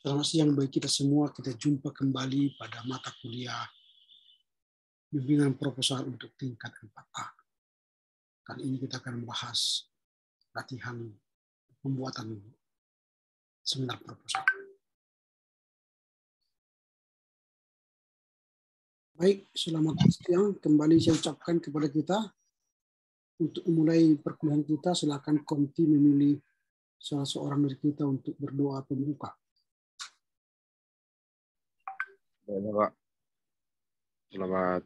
Selamat siang bagi kita semua. Kita jumpa kembali pada mata kuliah bimbingan proposal untuk tingkat 4A. Kali ini kita akan membahas latihan pembuatan seminar proposal. Baik, selamat siang. Kembali saya ucapkan kepada kita untuk memulai perkuliahan kita, silakan Konti memilih salah seorang dari kita untuk berdoa pembuka. Ya, Pak. Selamat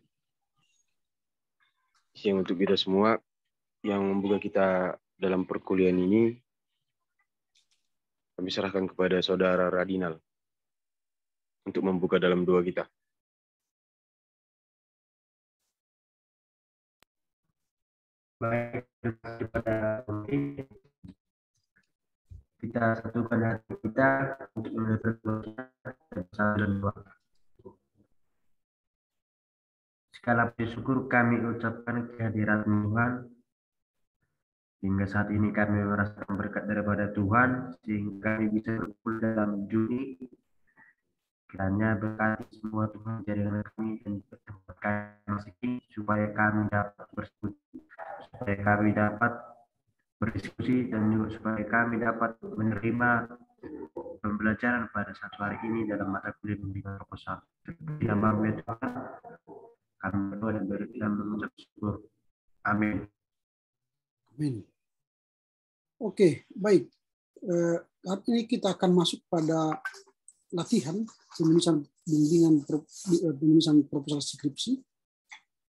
siang untuk kita semua yang membuka kita dalam perkuliahan ini. Kami serahkan kepada Saudara Radinal untuk membuka dalam doa kita. Baik, kepada kita satukan hati kita untuk melihat kita bersama dan doa. Segala puji syukur kami ucapkan kehadiran Tuhan. Hingga saat ini kami merasakan berkat daripada Tuhan sehingga kami bisa berkumpul dalam Juni. Kiranya berkat semua Tuhan jaringan kami dan tempat kami supaya kami dapat bersekutu, supaya kami dapat berdiskusi dan juga supaya kami dapat menerima pembelajaran pada satu hari ini dalam mata kuliah pembimbingan proposal. Nama Tuhan, berdoa dan berdoa mengucap syukur. Amin. Amin. Oke, baik. Eh, saat ini kita akan masuk pada latihan penulisan bimbingan eh, penulisan proposal skripsi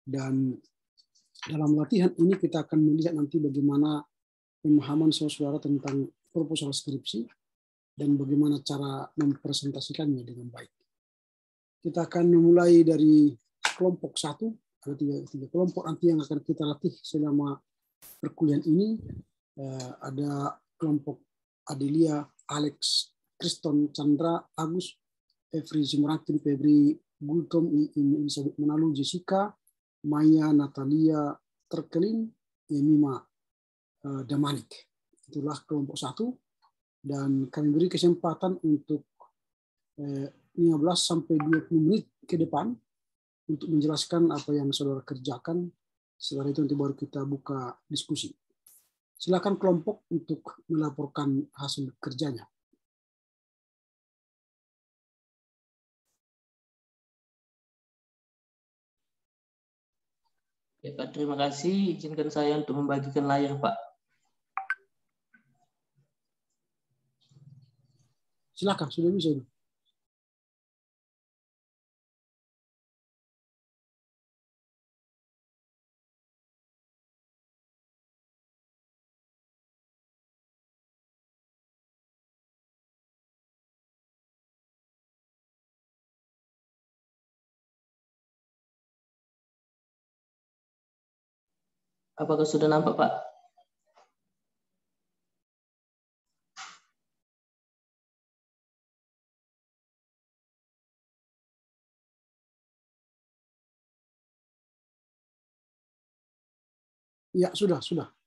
dan dalam latihan ini kita akan melihat nanti bagaimana pemahaman saudara tentang proposal skripsi dan bagaimana cara mempresentasikannya dengan baik. Kita akan memulai dari kelompok satu ada tiga, tiga kelompok nanti yang akan kita latih selama perkuliahan ini eh, ada kelompok Adelia, Alex, Kriston Chandra, Agus, Efri Zimratin, Febri Gultom, Elizabeth Menalu, Jessica, Maya, Natalia, Terkelin, Yemima, eh, Damanik. Itulah kelompok satu. Dan kami beri kesempatan untuk eh, 15 sampai 20 menit ke depan untuk menjelaskan apa yang saudara kerjakan. Setelah itu nanti baru kita buka diskusi. Silakan kelompok untuk melaporkan hasil kerjanya. Ya, Pak, terima kasih. Izinkan saya untuk membagikan layar, Pak. Silakan, sudah bisa. Ini. Apakah sudah nampak, Pak? Ya, sudah, sudah.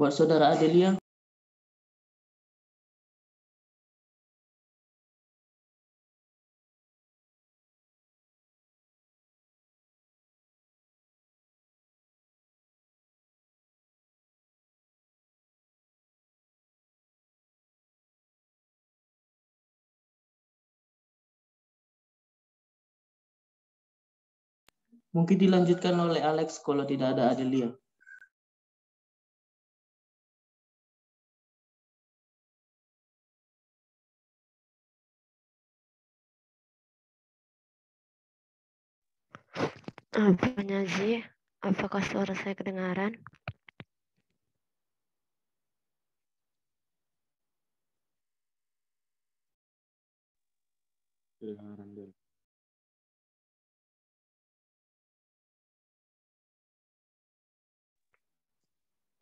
buat saudara Adelia Mungkin dilanjutkan oleh Alex kalau tidak ada Adelia. Apanya sih? Apakah suara saya kedengaran? Kedengaran,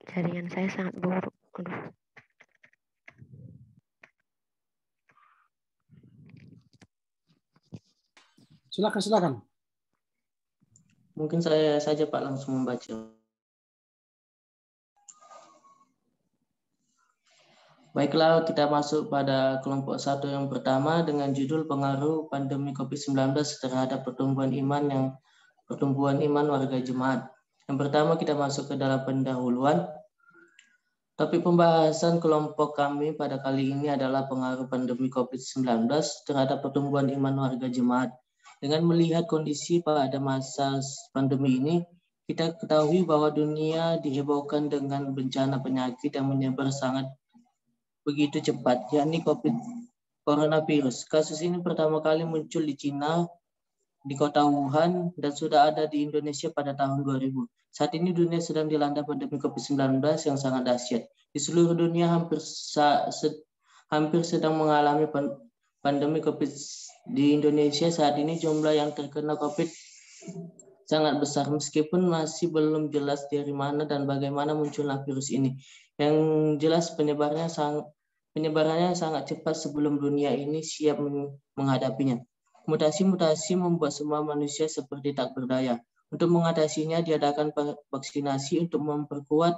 Jaringan saya sangat buruk. Aduh. Silakan, silakan. Mungkin saya saja Pak langsung membaca. Baiklah, kita masuk pada kelompok satu yang pertama dengan judul pengaruh pandemi COVID-19 terhadap pertumbuhan iman yang pertumbuhan iman warga jemaat. Yang pertama kita masuk ke dalam pendahuluan. Tapi pembahasan kelompok kami pada kali ini adalah pengaruh pandemi COVID-19 terhadap pertumbuhan iman warga jemaat. Dengan melihat kondisi pada masa pandemi ini, kita ketahui bahwa dunia dihebohkan dengan bencana penyakit yang menyebar sangat begitu cepat, yakni COVID coronavirus. Kasus ini pertama kali muncul di Cina, di kota Wuhan, dan sudah ada di Indonesia pada tahun 2000. Saat ini dunia sedang dilanda pandemi COVID-19 yang sangat dahsyat. Di seluruh dunia hampir hampir sedang mengalami pandemi COVID-19 di Indonesia saat ini jumlah yang terkena COVID sangat besar meskipun masih belum jelas dari mana dan bagaimana munculnya virus ini. Yang jelas penyebarannya sangat penyebarannya sangat cepat sebelum dunia ini siap menghadapinya. Mutasi-mutasi membuat semua manusia seperti tak berdaya. Untuk mengatasinya diadakan vaksinasi untuk memperkuat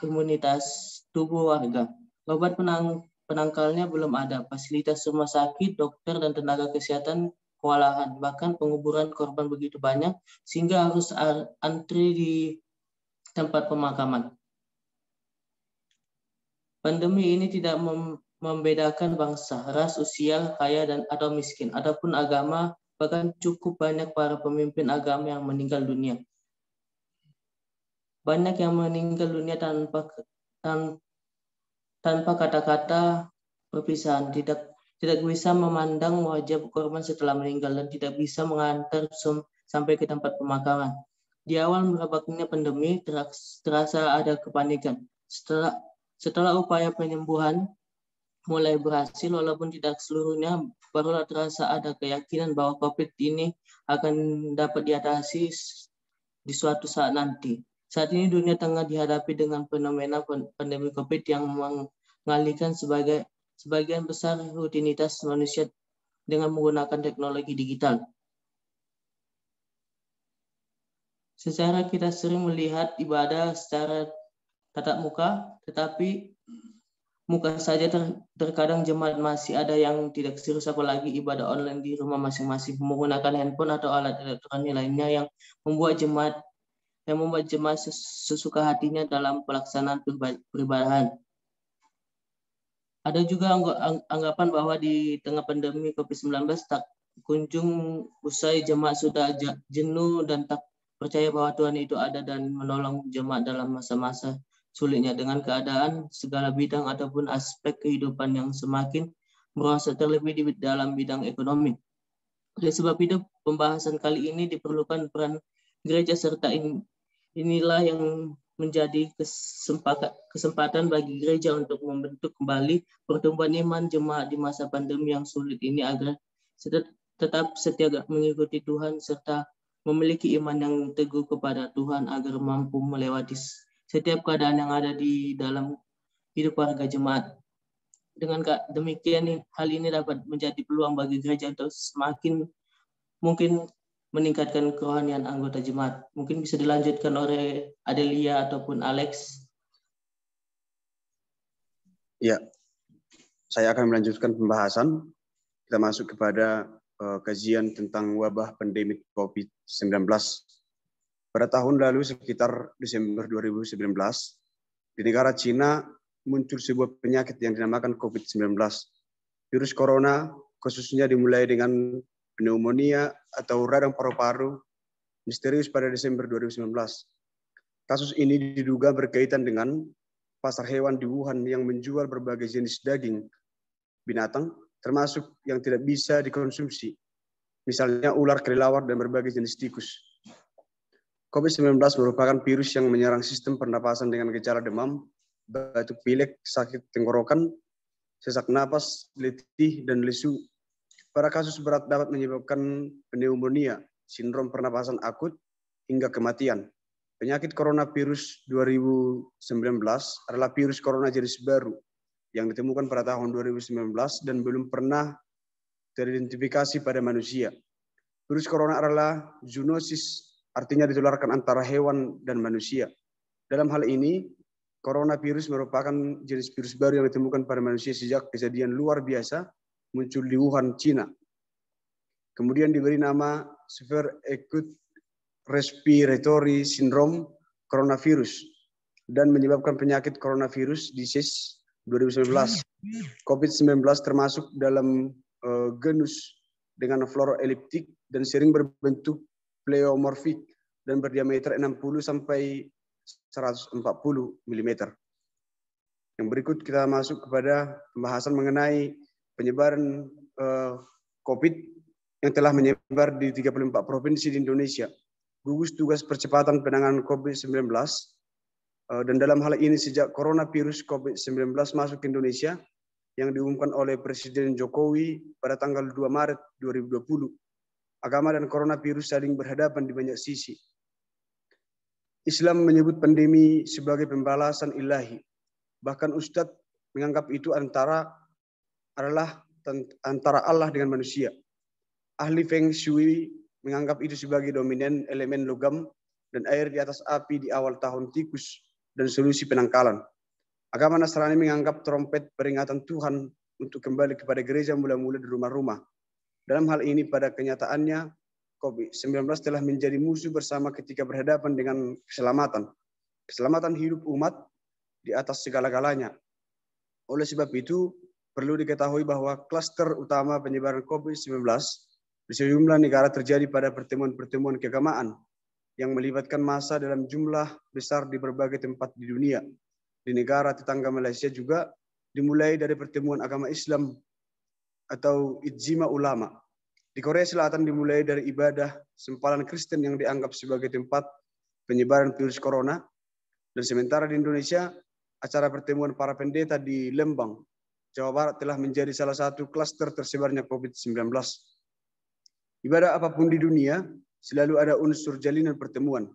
imunitas tubuh warga. Obat penang, penangkalnya belum ada. Fasilitas rumah sakit, dokter, dan tenaga kesehatan kewalahan. Bahkan penguburan korban begitu banyak sehingga harus antri di tempat pemakaman. Pandemi ini tidak mem membedakan bangsa, ras, usia, kaya, dan atau miskin. Adapun agama, bahkan cukup banyak para pemimpin agama yang meninggal dunia. Banyak yang meninggal dunia tanpa tanpa tanpa kata-kata perpisahan, tidak tidak bisa memandang wajah korban setelah meninggal dan tidak bisa mengantar sampai ke tempat pemakaman. Di awal merebaknya pandemi terasa ada kepanikan. Setelah setelah upaya penyembuhan mulai berhasil walaupun tidak seluruhnya barulah terasa ada keyakinan bahwa COVID ini akan dapat diatasi di suatu saat nanti. Saat ini dunia tengah dihadapi dengan fenomena pandemi COVID yang mengalihkan sebagai sebagian besar rutinitas manusia dengan menggunakan teknologi digital. Secara kita sering melihat ibadah secara tatap muka, tetapi muka saja ter, terkadang jemaat masih ada yang tidak serius apalagi ibadah online di rumah masing-masing menggunakan handphone atau alat elektronik lainnya yang membuat jemaat yang membuat jemaah sesuka hatinya dalam pelaksanaan peribadahan. Ada juga anggapan bahwa di tengah pandemi COVID-19 tak kunjung usai jemaah sudah jenuh dan tak percaya bahwa Tuhan itu ada dan menolong jemaah dalam masa-masa sulitnya dengan keadaan segala bidang ataupun aspek kehidupan yang semakin merasa terlebih di dalam bidang ekonomi. Oleh sebab itu, pembahasan kali ini diperlukan peran gereja serta Inilah yang menjadi kesempatan bagi gereja untuk membentuk kembali pertumbuhan iman jemaat di masa pandemi yang sulit ini agar tetap setia mengikuti Tuhan serta memiliki iman yang teguh kepada Tuhan agar mampu melewati setiap keadaan yang ada di dalam hidup warga jemaat. Dengan demikian hal ini dapat menjadi peluang bagi gereja untuk semakin mungkin meningkatkan kerohanian anggota jemaat. Mungkin bisa dilanjutkan oleh Adelia ataupun Alex. Ya, saya akan melanjutkan pembahasan. Kita masuk kepada uh, kajian tentang wabah pandemi COVID-19. Pada tahun lalu sekitar Desember 2019, di negara Cina muncul sebuah penyakit yang dinamakan COVID-19. Virus corona khususnya dimulai dengan pneumonia atau radang paru-paru misterius pada Desember 2019. Kasus ini diduga berkaitan dengan pasar hewan di Wuhan yang menjual berbagai jenis daging binatang, termasuk yang tidak bisa dikonsumsi, misalnya ular kelelawar dan berbagai jenis tikus. COVID-19 merupakan virus yang menyerang sistem pernapasan dengan gejala demam, batuk pilek, sakit tenggorokan, sesak napas, letih, dan lesu pada kasus berat dapat menyebabkan pneumonia, sindrom pernapasan akut, hingga kematian. Penyakit coronavirus 2019 adalah virus corona jenis baru yang ditemukan pada tahun 2019 dan belum pernah teridentifikasi pada manusia. Virus corona adalah zoonosis, artinya ditularkan antara hewan dan manusia. Dalam hal ini, coronavirus merupakan jenis virus baru yang ditemukan pada manusia sejak kejadian luar biasa muncul di Wuhan, Cina. Kemudian diberi nama Severe Acute Respiratory Syndrome Coronavirus dan menyebabkan penyakit coronavirus disease 2019. Iya, iya. COVID-19 termasuk dalam uh, genus dengan flora eliptik dan sering berbentuk pleomorfik dan berdiameter 60 sampai 140 mm. Yang berikut kita masuk kepada pembahasan mengenai penyebaran uh, COVID yang telah menyebar di 34 provinsi di Indonesia. Gugus tugas percepatan penanganan COVID-19 eh, dan dalam hal ini sejak coronavirus COVID-19 masuk ke Indonesia yang diumumkan oleh Presiden Jokowi pada tanggal 2 Maret 2020. Agama dan coronavirus saling berhadapan di banyak sisi. Islam menyebut pandemi sebagai pembalasan ilahi. Bahkan Ustadz menganggap itu antara adalah antara Allah dengan manusia. Ahli Feng Shui menganggap itu sebagai dominan elemen logam dan air di atas api di awal tahun tikus dan solusi penangkalan. Agama Nasrani menganggap trompet peringatan Tuhan untuk kembali kepada gereja mula-mula di rumah-rumah. Dalam hal ini pada kenyataannya COVID-19 telah menjadi musuh bersama ketika berhadapan dengan keselamatan. Keselamatan hidup umat di atas segala-galanya. Oleh sebab itu, perlu diketahui bahwa kluster utama penyebaran COVID-19 di sejumlah negara terjadi pada pertemuan-pertemuan keagamaan yang melibatkan massa dalam jumlah besar di berbagai tempat di dunia. Di negara tetangga Malaysia juga dimulai dari pertemuan agama Islam atau ijma ulama. Di Korea Selatan dimulai dari ibadah sempalan Kristen yang dianggap sebagai tempat penyebaran virus corona. Dan sementara di Indonesia, acara pertemuan para pendeta di Lembang Jawa Barat telah menjadi salah satu klaster tersebarnya COVID-19. Ibadah apapun di dunia, selalu ada unsur jalinan pertemuan,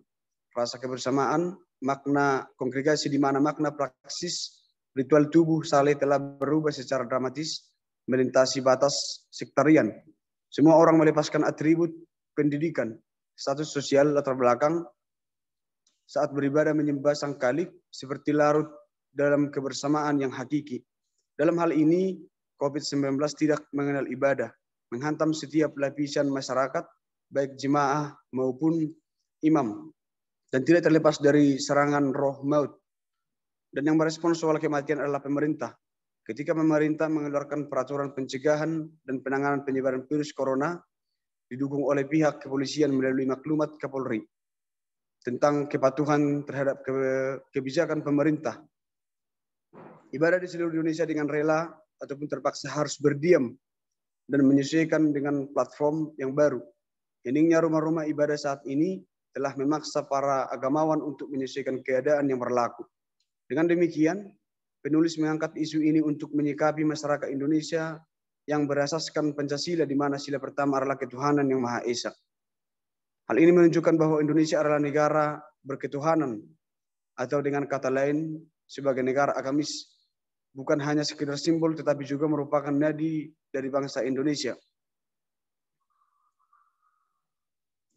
rasa kebersamaan, makna kongregasi di mana makna praksis, ritual tubuh saleh telah berubah secara dramatis, melintasi batas sektarian. Semua orang melepaskan atribut pendidikan, status sosial latar belakang, saat beribadah menyembah sang kalik seperti larut dalam kebersamaan yang hakiki. Dalam hal ini, COVID-19 tidak mengenal ibadah, menghantam setiap lapisan masyarakat, baik jemaah maupun imam, dan tidak terlepas dari serangan roh maut. Dan yang merespon soal kematian adalah pemerintah. Ketika pemerintah mengeluarkan peraturan pencegahan dan penanganan penyebaran virus corona, didukung oleh pihak kepolisian melalui maklumat Kapolri tentang kepatuhan terhadap kebijakan pemerintah Ibadah di seluruh Indonesia dengan rela ataupun terpaksa harus berdiam dan menyesuaikan dengan platform yang baru. Heningnya rumah-rumah ibadah saat ini telah memaksa para agamawan untuk menyesuaikan keadaan yang berlaku. Dengan demikian, penulis mengangkat isu ini untuk menyikapi masyarakat Indonesia yang berasaskan Pancasila di mana sila pertama adalah ketuhanan yang Maha Esa. Hal ini menunjukkan bahwa Indonesia adalah negara berketuhanan atau dengan kata lain sebagai negara agamis bukan hanya sekedar simbol tetapi juga merupakan nadi dari bangsa Indonesia.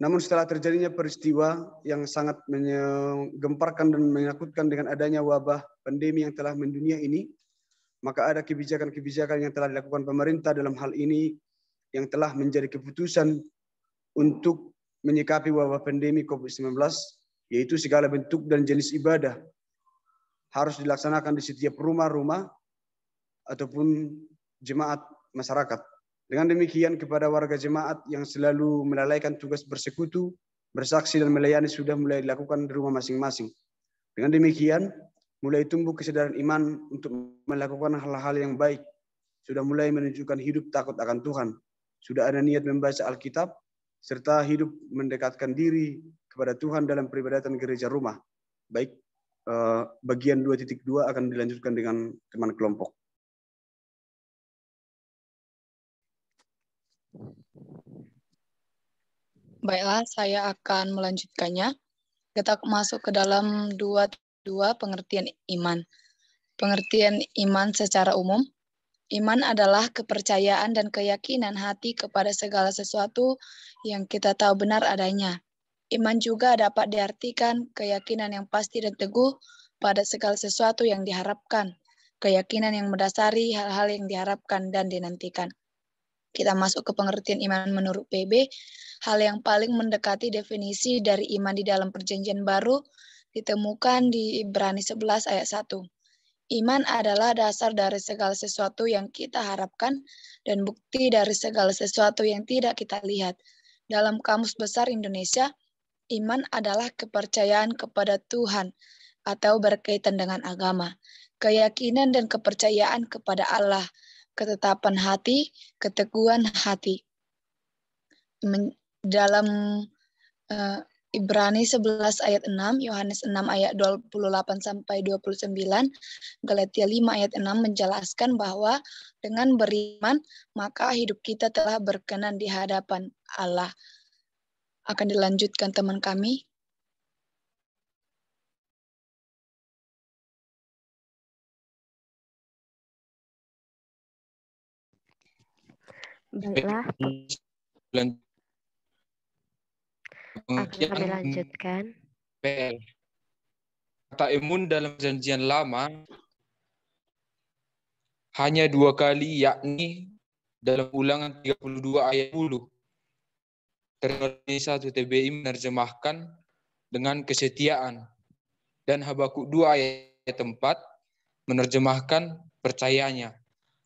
Namun setelah terjadinya peristiwa yang sangat menggemparkan dan menakutkan dengan adanya wabah pandemi yang telah mendunia ini, maka ada kebijakan-kebijakan yang telah dilakukan pemerintah dalam hal ini yang telah menjadi keputusan untuk menyikapi wabah pandemi COVID-19, yaitu segala bentuk dan jenis ibadah harus dilaksanakan di setiap rumah-rumah ataupun jemaat masyarakat. Dengan demikian kepada warga jemaat yang selalu melalaikan tugas bersekutu, bersaksi dan melayani sudah mulai dilakukan di rumah masing-masing. Dengan demikian, mulai tumbuh kesadaran iman untuk melakukan hal-hal yang baik. Sudah mulai menunjukkan hidup takut akan Tuhan. Sudah ada niat membaca Alkitab, serta hidup mendekatkan diri kepada Tuhan dalam peribadatan gereja rumah. Baik Eh, dua bagian 2.2 akan dilanjutkan dengan teman kelompok. Baiklah, saya akan melanjutkannya. Kita masuk ke dalam dua, pengertian iman. Pengertian iman secara umum. Iman adalah kepercayaan dan keyakinan hati kepada segala sesuatu yang kita tahu benar adanya. Iman juga dapat diartikan keyakinan yang pasti dan teguh pada segala sesuatu yang diharapkan, keyakinan yang mendasari hal-hal yang diharapkan dan dinantikan. Kita masuk ke pengertian iman menurut PB, hal yang paling mendekati definisi dari iman di dalam perjanjian baru ditemukan di Ibrani 11 ayat 1. Iman adalah dasar dari segala sesuatu yang kita harapkan dan bukti dari segala sesuatu yang tidak kita lihat. Dalam Kamus Besar Indonesia, Iman adalah kepercayaan kepada Tuhan atau berkaitan dengan agama, keyakinan dan kepercayaan kepada Allah, ketetapan hati, keteguhan hati. Men dalam uh, Ibrani 11 ayat 6, Yohanes 6 ayat 28 sampai 29, Galatia 5 ayat 6 menjelaskan bahwa dengan beriman maka hidup kita telah berkenan di hadapan Allah akan dilanjutkan teman kami. Baiklah. Akan kami lanjutkan. Kata imun dalam perjanjian lama hanya dua kali yakni dalam ulangan 32 ayat 10 Teori 1 TBI menerjemahkan dengan kesetiaan. Dan Habakuk 2 ayat 4 menerjemahkan percayanya.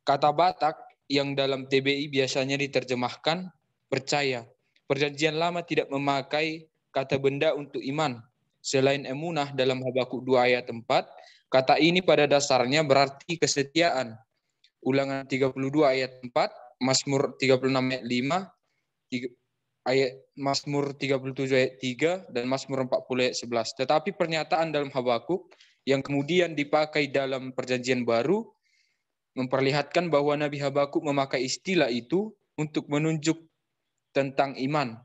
Kata Batak yang dalam TBI biasanya diterjemahkan percaya. Perjanjian lama tidak memakai kata benda untuk iman. Selain emunah dalam Habakuk 2 ayat 4, kata ini pada dasarnya berarti kesetiaan. Ulangan 32 ayat 4, Mazmur 36 ayat 5, ayat Mazmur 37 ayat 3 dan Mazmur 40 ayat 11. Tetapi pernyataan dalam Habakuk yang kemudian dipakai dalam perjanjian baru memperlihatkan bahwa Nabi Habakuk memakai istilah itu untuk menunjuk tentang iman.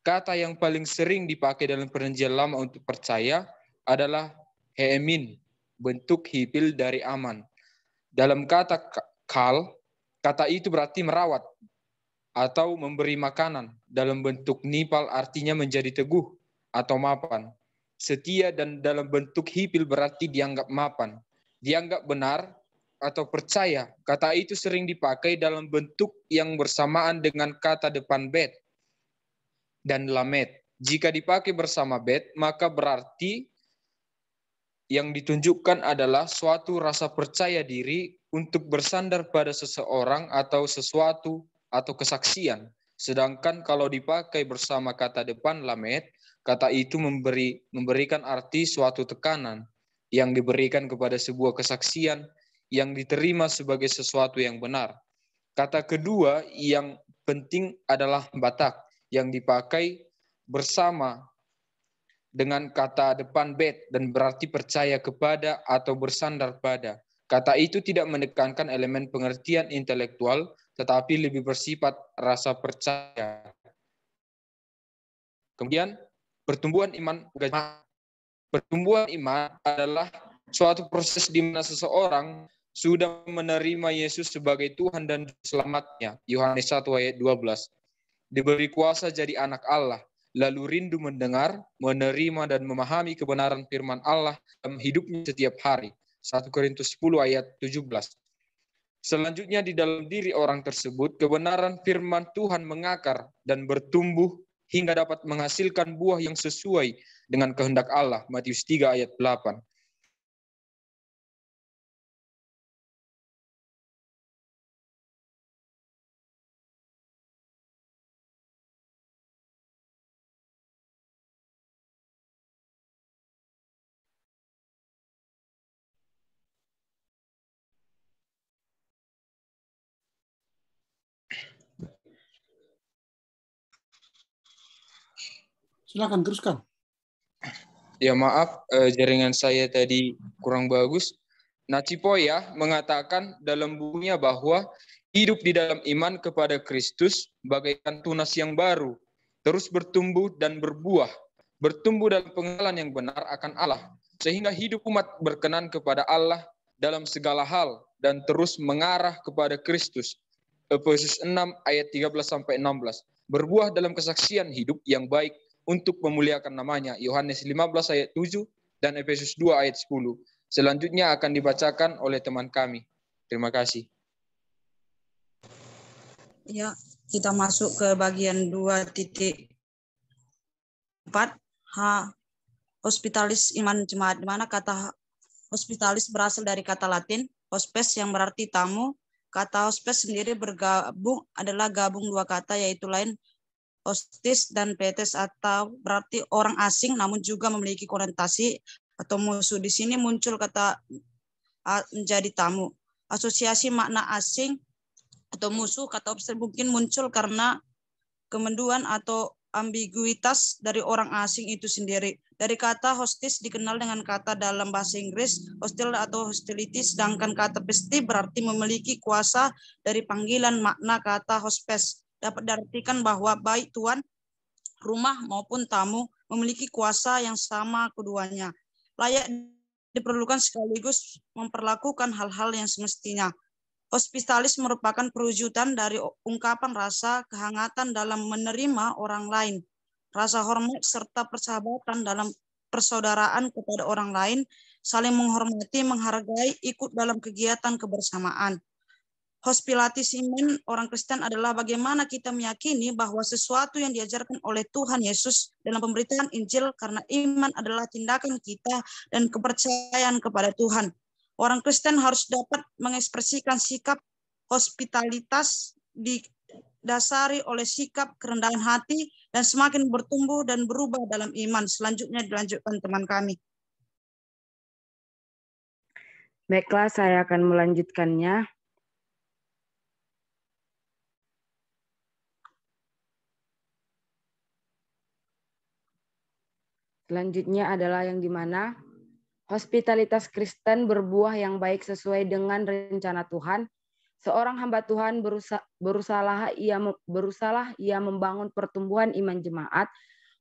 Kata yang paling sering dipakai dalam perjanjian lama untuk percaya adalah heemin, bentuk hipil dari aman. Dalam kata kal, kata itu berarti merawat, atau memberi makanan dalam bentuk nipal artinya menjadi teguh atau mapan. Setia dan dalam bentuk hipil berarti dianggap mapan. Dianggap benar atau percaya. Kata itu sering dipakai dalam bentuk yang bersamaan dengan kata depan bet dan lamet. Jika dipakai bersama bet, maka berarti yang ditunjukkan adalah suatu rasa percaya diri untuk bersandar pada seseorang atau sesuatu atau kesaksian. Sedangkan kalau dipakai bersama kata depan lamet, kata itu memberi memberikan arti suatu tekanan yang diberikan kepada sebuah kesaksian yang diterima sebagai sesuatu yang benar. Kata kedua yang penting adalah batak yang dipakai bersama dengan kata depan bet dan berarti percaya kepada atau bersandar pada. Kata itu tidak menekankan elemen pengertian intelektual tetapi lebih bersifat rasa percaya. Kemudian, pertumbuhan iman Pertumbuhan iman adalah suatu proses di mana seseorang sudah menerima Yesus sebagai Tuhan dan selamatnya. Yohanes 1 ayat 12. Diberi kuasa jadi anak Allah, lalu rindu mendengar, menerima, dan memahami kebenaran firman Allah dalam hidupnya setiap hari. 1 Korintus 10 ayat 17. Selanjutnya di dalam diri orang tersebut, kebenaran firman Tuhan mengakar dan bertumbuh hingga dapat menghasilkan buah yang sesuai dengan kehendak Allah. Matius 3 ayat 8. Silakan teruskan. Ya maaf, eh, jaringan saya tadi kurang bagus. Nacipoya ya, mengatakan dalam bukunya bahwa hidup di dalam iman kepada Kristus bagaikan tunas yang baru, terus bertumbuh dan berbuah, bertumbuh dalam pengenalan yang benar akan Allah, sehingga hidup umat berkenan kepada Allah dalam segala hal dan terus mengarah kepada Kristus. Efesus 6 ayat 13 sampai 16. Berbuah dalam kesaksian hidup yang baik untuk memuliakan namanya. Yohanes 15 ayat 7 dan Efesus 2 ayat 10. Selanjutnya akan dibacakan oleh teman kami. Terima kasih. Ya, kita masuk ke bagian 2.4 H hospitalis iman jemaat di mana kata hospitalis berasal dari kata Latin hospes yang berarti tamu. Kata hospes sendiri bergabung adalah gabung dua kata yaitu lain ostis dan petes atau berarti orang asing namun juga memiliki konotasi atau musuh. Di sini muncul kata menjadi tamu. Asosiasi makna asing atau musuh kata obster mungkin muncul karena kemenduan atau ambiguitas dari orang asing itu sendiri. Dari kata hostis dikenal dengan kata dalam bahasa Inggris hostile atau hostility, sedangkan kata pesti berarti memiliki kuasa dari panggilan makna kata hospes dapat diartikan bahwa baik tuan rumah maupun tamu memiliki kuasa yang sama keduanya. Layak diperlukan sekaligus memperlakukan hal-hal yang semestinya. Hospitalis merupakan perwujudan dari ungkapan rasa kehangatan dalam menerima orang lain, rasa hormat serta persahabatan dalam persaudaraan kepada orang lain, saling menghormati, menghargai, ikut dalam kegiatan kebersamaan iman orang Kristen adalah bagaimana kita meyakini bahwa sesuatu yang diajarkan oleh Tuhan Yesus dalam pemberitaan Injil karena iman adalah tindakan kita dan kepercayaan kepada Tuhan. Orang Kristen harus dapat mengekspresikan sikap hospitalitas didasari oleh sikap kerendahan hati dan semakin bertumbuh dan berubah dalam iman. Selanjutnya dilanjutkan teman kami. Baiklah, saya akan melanjutkannya. Selanjutnya adalah yang dimana hospitalitas Kristen berbuah yang baik sesuai dengan rencana Tuhan. Seorang hamba Tuhan berusaha, ia berusaha ia membangun pertumbuhan iman jemaat.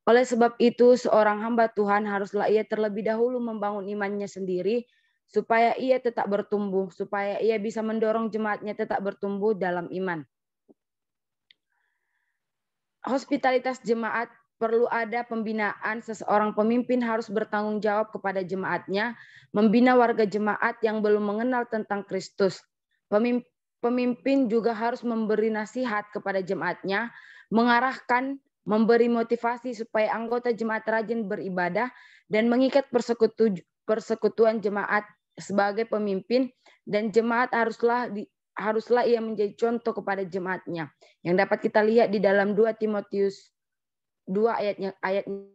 Oleh sebab itu, seorang hamba Tuhan haruslah ia terlebih dahulu membangun imannya sendiri supaya ia tetap bertumbuh, supaya ia bisa mendorong jemaatnya tetap bertumbuh dalam iman. Hospitalitas jemaat perlu ada pembinaan seseorang pemimpin harus bertanggung jawab kepada jemaatnya, membina warga jemaat yang belum mengenal tentang Kristus. Pemimpin juga harus memberi nasihat kepada jemaatnya, mengarahkan, memberi motivasi supaya anggota jemaat rajin beribadah dan mengikat persekutu, persekutuan jemaat sebagai pemimpin dan jemaat haruslah di, haruslah ia menjadi contoh kepada jemaatnya yang dapat kita lihat di dalam 2 Timotius dua ayatnya ayatnya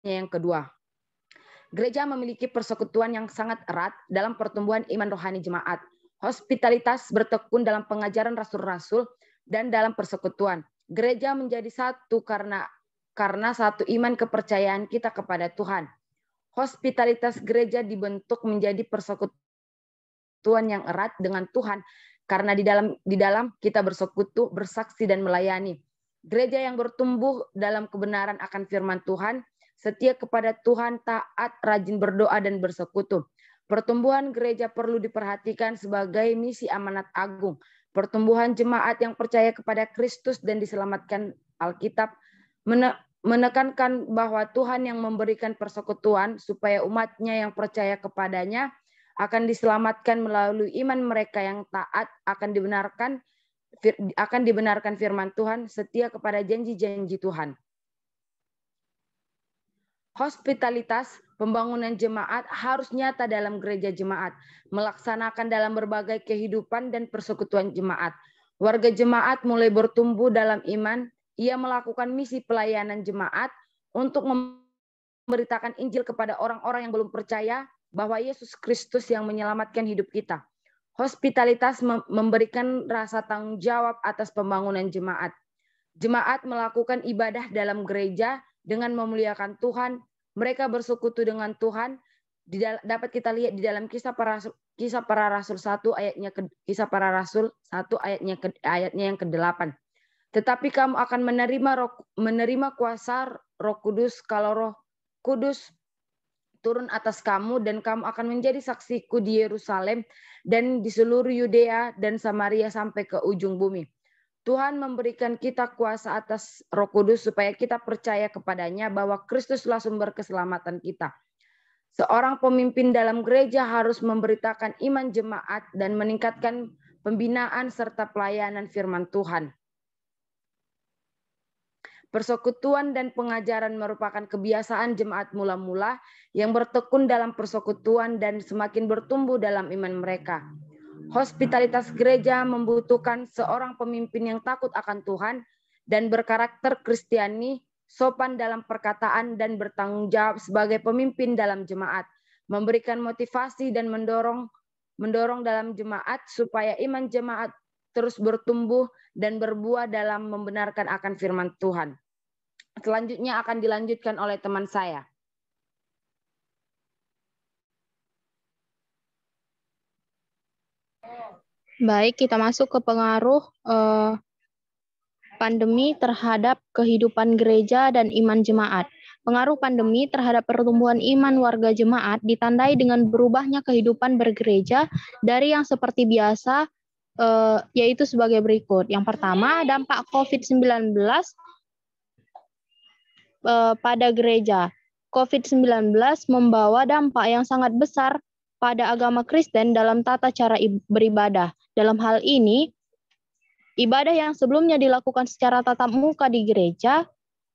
yang kedua. Gereja memiliki persekutuan yang sangat erat dalam pertumbuhan iman rohani jemaat. Hospitalitas bertekun dalam pengajaran rasul-rasul dan dalam persekutuan. Gereja menjadi satu karena karena satu iman kepercayaan kita kepada Tuhan. Hospitalitas gereja dibentuk menjadi persekutuan yang erat dengan Tuhan karena di dalam di dalam kita bersekutu, bersaksi dan melayani. Gereja yang bertumbuh dalam kebenaran akan firman Tuhan, setia kepada Tuhan, taat, rajin berdoa, dan bersekutu. Pertumbuhan gereja perlu diperhatikan sebagai misi amanat agung. Pertumbuhan jemaat yang percaya kepada Kristus dan diselamatkan Alkitab menekankan bahwa Tuhan yang memberikan persekutuan supaya umatnya yang percaya kepadanya akan diselamatkan melalui iman mereka yang taat akan dibenarkan akan dibenarkan firman Tuhan, setia kepada janji-janji Tuhan. Hospitalitas pembangunan jemaat harus nyata dalam gereja jemaat, melaksanakan dalam berbagai kehidupan dan persekutuan jemaat. Warga jemaat mulai bertumbuh dalam iman, ia melakukan misi pelayanan jemaat untuk memberitakan Injil kepada orang-orang yang belum percaya bahwa Yesus Kristus yang menyelamatkan hidup kita. Hospitalitas memberikan rasa tanggung jawab atas pembangunan jemaat. Jemaat melakukan ibadah dalam gereja dengan memuliakan Tuhan. Mereka bersekutu dengan Tuhan. Dapat kita lihat di dalam kisah para rasul, kisah para rasul satu ayatnya ke, kisah para rasul satu ayatnya ke, ayatnya yang kedelapan. Tetapi kamu akan menerima roh, menerima kuasa Roh Kudus kalau Roh Kudus turun atas kamu dan kamu akan menjadi saksiku di Yerusalem dan di seluruh Yudea dan Samaria sampai ke ujung bumi. Tuhan memberikan kita kuasa atas Roh Kudus supaya kita percaya kepadanya bahwa Kristuslah sumber keselamatan kita. Seorang pemimpin dalam gereja harus memberitakan iman jemaat dan meningkatkan pembinaan serta pelayanan firman Tuhan. Persekutuan dan pengajaran merupakan kebiasaan jemaat mula-mula yang bertekun dalam persekutuan dan semakin bertumbuh dalam iman mereka. Hospitalitas gereja membutuhkan seorang pemimpin yang takut akan Tuhan dan berkarakter Kristiani, sopan dalam perkataan dan bertanggung jawab sebagai pemimpin dalam jemaat, memberikan motivasi dan mendorong mendorong dalam jemaat supaya iman jemaat terus bertumbuh dan berbuah dalam membenarkan akan firman Tuhan selanjutnya akan dilanjutkan oleh teman saya. Baik, kita masuk ke pengaruh eh, pandemi terhadap kehidupan gereja dan iman jemaat. Pengaruh pandemi terhadap pertumbuhan iman warga jemaat ditandai dengan berubahnya kehidupan bergereja dari yang seperti biasa, eh, yaitu sebagai berikut. Yang pertama, dampak COVID-19 Eh, pada gereja. COVID-19 membawa dampak yang sangat besar pada agama Kristen dalam tata cara beribadah. Dalam hal ini, ibadah yang sebelumnya dilakukan secara tatap muka di gereja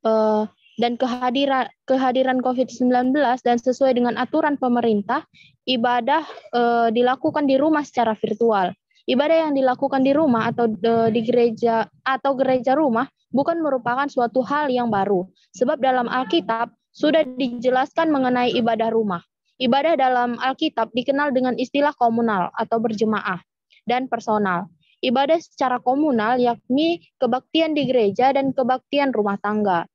eh, dan kehadiran kehadiran COVID-19 dan sesuai dengan aturan pemerintah, ibadah eh, dilakukan di rumah secara virtual. Ibadah yang dilakukan di rumah atau di gereja atau gereja rumah bukan merupakan suatu hal yang baru, sebab dalam Alkitab sudah dijelaskan mengenai ibadah rumah. Ibadah dalam Alkitab dikenal dengan istilah komunal atau berjemaah dan personal. Ibadah secara komunal yakni kebaktian di gereja dan kebaktian rumah tangga.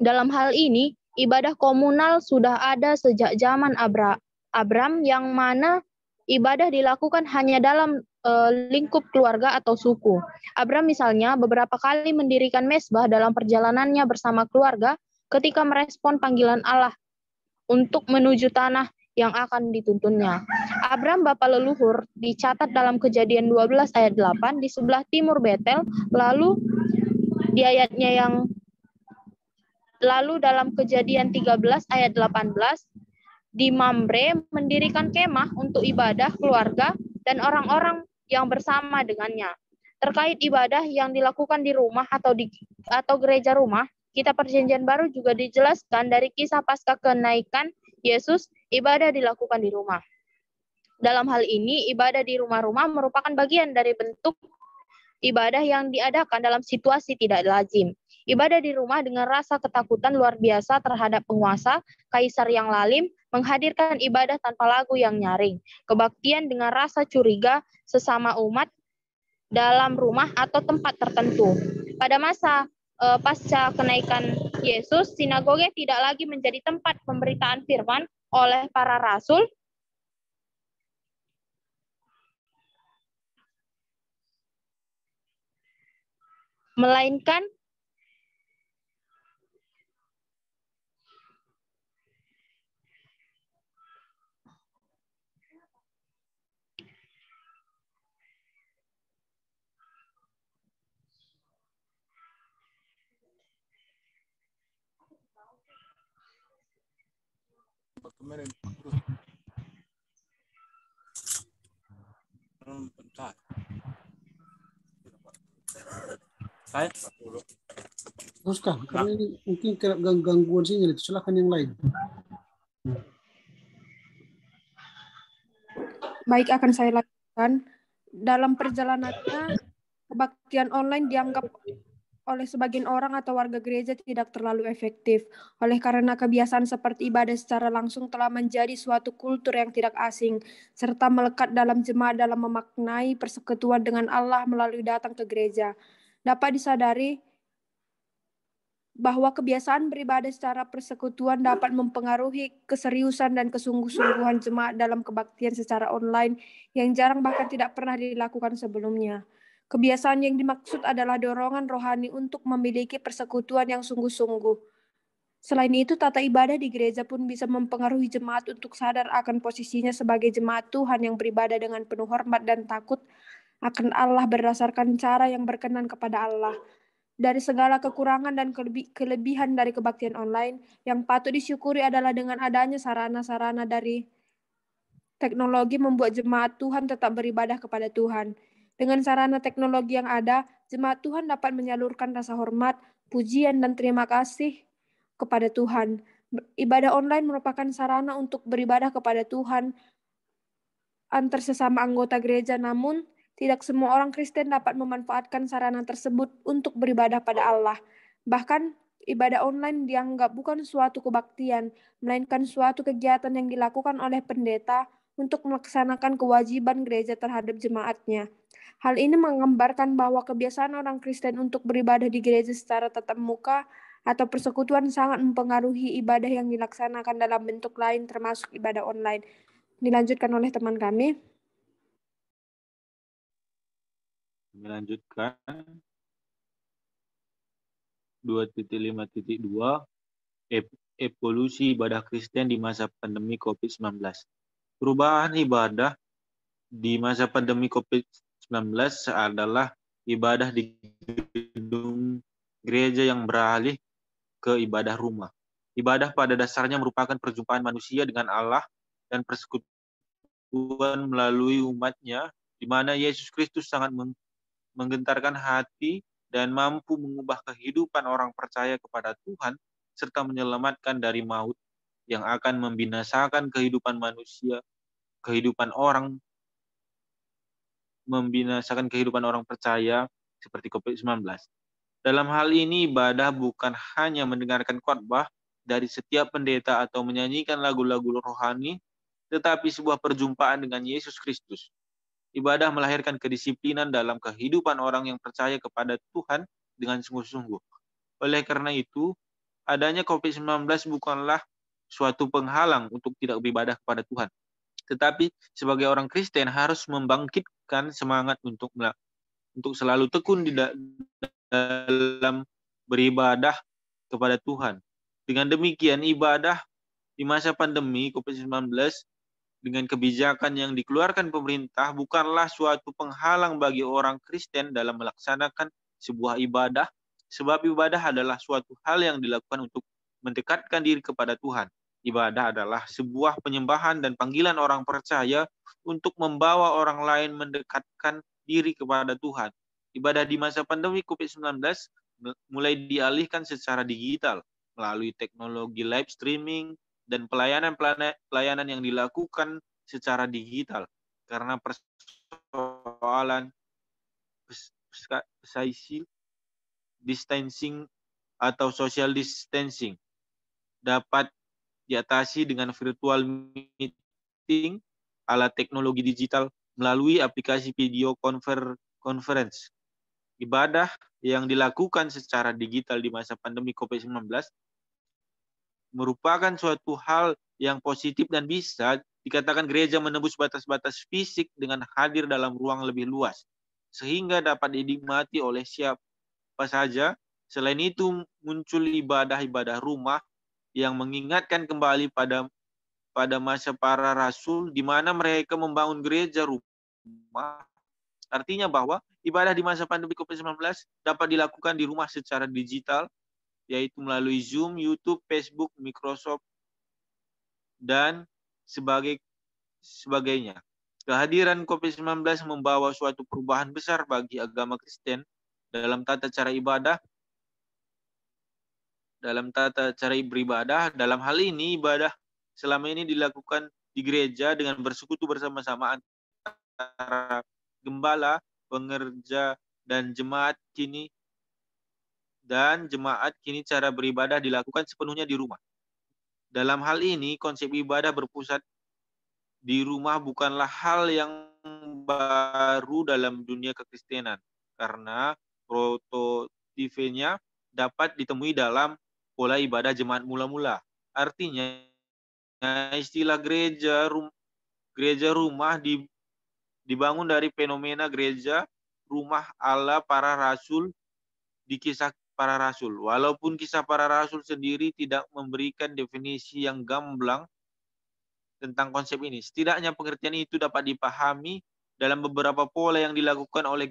Dalam hal ini, ibadah komunal sudah ada sejak zaman Abra Abram yang mana ibadah dilakukan hanya dalam Eh, lingkup keluarga atau suku. Abraham misalnya beberapa kali mendirikan mesbah dalam perjalanannya bersama keluarga ketika merespon panggilan Allah untuk menuju tanah yang akan dituntunnya. Abraham bapa leluhur dicatat dalam kejadian 12 ayat 8 di sebelah timur Betel, lalu di ayatnya yang lalu dalam kejadian 13 ayat 18 di Mamre mendirikan kemah untuk ibadah keluarga dan orang-orang yang bersama dengannya. Terkait ibadah yang dilakukan di rumah atau di atau gereja rumah, kita perjanjian baru juga dijelaskan dari kisah pasca kenaikan Yesus, ibadah dilakukan di rumah. Dalam hal ini, ibadah di rumah-rumah merupakan bagian dari bentuk ibadah yang diadakan dalam situasi tidak lazim. Ibadah di rumah dengan rasa ketakutan luar biasa terhadap penguasa, kaisar yang lalim, menghadirkan ibadah tanpa lagu yang nyaring, kebaktian dengan rasa curiga sesama umat dalam rumah atau tempat tertentu. Pada masa e, pasca kenaikan Yesus, sinagoge tidak lagi menjadi tempat pemberitaan firman oleh para rasul. Melainkan kemarin hmm, bentar saya teruskan karena ini mungkin gangguan sinyal itu silakan yang lain baik akan saya lakukan dalam perjalanannya kebaktian online dianggap oleh sebagian orang atau warga gereja tidak terlalu efektif. Oleh karena kebiasaan seperti ibadah secara langsung telah menjadi suatu kultur yang tidak asing, serta melekat dalam jemaat dalam memaknai persekutuan dengan Allah melalui datang ke gereja. Dapat disadari bahwa kebiasaan beribadah secara persekutuan dapat mempengaruhi keseriusan dan kesungguh-sungguhan jemaat dalam kebaktian secara online yang jarang bahkan tidak pernah dilakukan sebelumnya. Kebiasaan yang dimaksud adalah dorongan rohani untuk memiliki persekutuan yang sungguh-sungguh. Selain itu, tata ibadah di gereja pun bisa mempengaruhi jemaat untuk sadar akan posisinya sebagai jemaat Tuhan yang beribadah dengan penuh hormat dan takut akan Allah berdasarkan cara yang berkenan kepada Allah dari segala kekurangan dan kelebihan dari kebaktian online yang patut disyukuri adalah dengan adanya sarana-sarana dari teknologi membuat jemaat Tuhan tetap beribadah kepada Tuhan. Dengan sarana teknologi yang ada, jemaat Tuhan dapat menyalurkan rasa hormat, pujian, dan terima kasih kepada Tuhan. Ibadah online merupakan sarana untuk beribadah kepada Tuhan antar sesama anggota gereja, namun tidak semua orang Kristen dapat memanfaatkan sarana tersebut untuk beribadah pada Allah. Bahkan ibadah online dianggap bukan suatu kebaktian, melainkan suatu kegiatan yang dilakukan oleh pendeta untuk melaksanakan kewajiban gereja terhadap jemaatnya. Hal ini menggambarkan bahwa kebiasaan orang Kristen untuk beribadah di gereja secara tatap muka atau persekutuan sangat mempengaruhi ibadah yang dilaksanakan dalam bentuk lain termasuk ibadah online. Dilanjutkan oleh teman kami. Kami 2.5.2 evolusi ibadah Kristen di masa pandemi COVID-19 perubahan ibadah di masa pandemi COVID-19 adalah ibadah di gedung gereja yang beralih ke ibadah rumah. Ibadah pada dasarnya merupakan perjumpaan manusia dengan Allah dan persekutuan melalui umatnya, di mana Yesus Kristus sangat menggentarkan hati dan mampu mengubah kehidupan orang percaya kepada Tuhan serta menyelamatkan dari maut yang akan membinasakan kehidupan manusia, kehidupan orang, membinasakan kehidupan orang percaya seperti COVID-19. Dalam hal ini, ibadah bukan hanya mendengarkan khotbah dari setiap pendeta atau menyanyikan lagu-lagu rohani, tetapi sebuah perjumpaan dengan Yesus Kristus. Ibadah melahirkan kedisiplinan dalam kehidupan orang yang percaya kepada Tuhan dengan sungguh-sungguh. Oleh karena itu, adanya COVID-19 bukanlah suatu penghalang untuk tidak beribadah kepada Tuhan. Tetapi sebagai orang Kristen harus membangkitkan semangat untuk untuk selalu tekun di dalam beribadah kepada Tuhan. Dengan demikian ibadah di masa pandemi COVID-19 dengan kebijakan yang dikeluarkan pemerintah bukanlah suatu penghalang bagi orang Kristen dalam melaksanakan sebuah ibadah sebab ibadah adalah suatu hal yang dilakukan untuk mendekatkan diri kepada Tuhan. Ibadah adalah sebuah penyembahan dan panggilan orang percaya untuk membawa orang lain mendekatkan diri kepada Tuhan. Ibadah di masa pandemi COVID-19 mulai dialihkan secara digital melalui teknologi live streaming dan pelayanan-pelayanan yang dilakukan secara digital karena persoalan distancing atau social distancing dapat diatasi dengan virtual meeting ala teknologi digital melalui aplikasi video confer conference. Ibadah yang dilakukan secara digital di masa pandemi COVID-19 merupakan suatu hal yang positif dan bisa dikatakan gereja menembus batas-batas fisik dengan hadir dalam ruang lebih luas, sehingga dapat didikmati oleh siapa saja. Selain itu, muncul ibadah-ibadah rumah yang mengingatkan kembali pada pada masa para rasul di mana mereka membangun gereja rumah. Artinya bahwa ibadah di masa pandemi COVID-19 dapat dilakukan di rumah secara digital yaitu melalui Zoom, YouTube, Facebook, Microsoft dan sebagai sebagainya. Kehadiran COVID-19 membawa suatu perubahan besar bagi agama Kristen dalam tata cara ibadah dalam tata cara beribadah. Dalam hal ini ibadah selama ini dilakukan di gereja dengan bersekutu bersama-sama antara gembala, pengerja, dan jemaat kini dan jemaat kini cara beribadah dilakukan sepenuhnya di rumah. Dalam hal ini, konsep ibadah berpusat di rumah bukanlah hal yang baru dalam dunia kekristenan, karena prototipenya dapat ditemui dalam pola ibadah jemaat mula-mula. Artinya istilah gereja rum, gereja rumah di, dibangun dari fenomena gereja rumah Allah para rasul di kisah para rasul. Walaupun kisah para rasul sendiri tidak memberikan definisi yang gamblang tentang konsep ini, setidaknya pengertian itu dapat dipahami dalam beberapa pola yang dilakukan oleh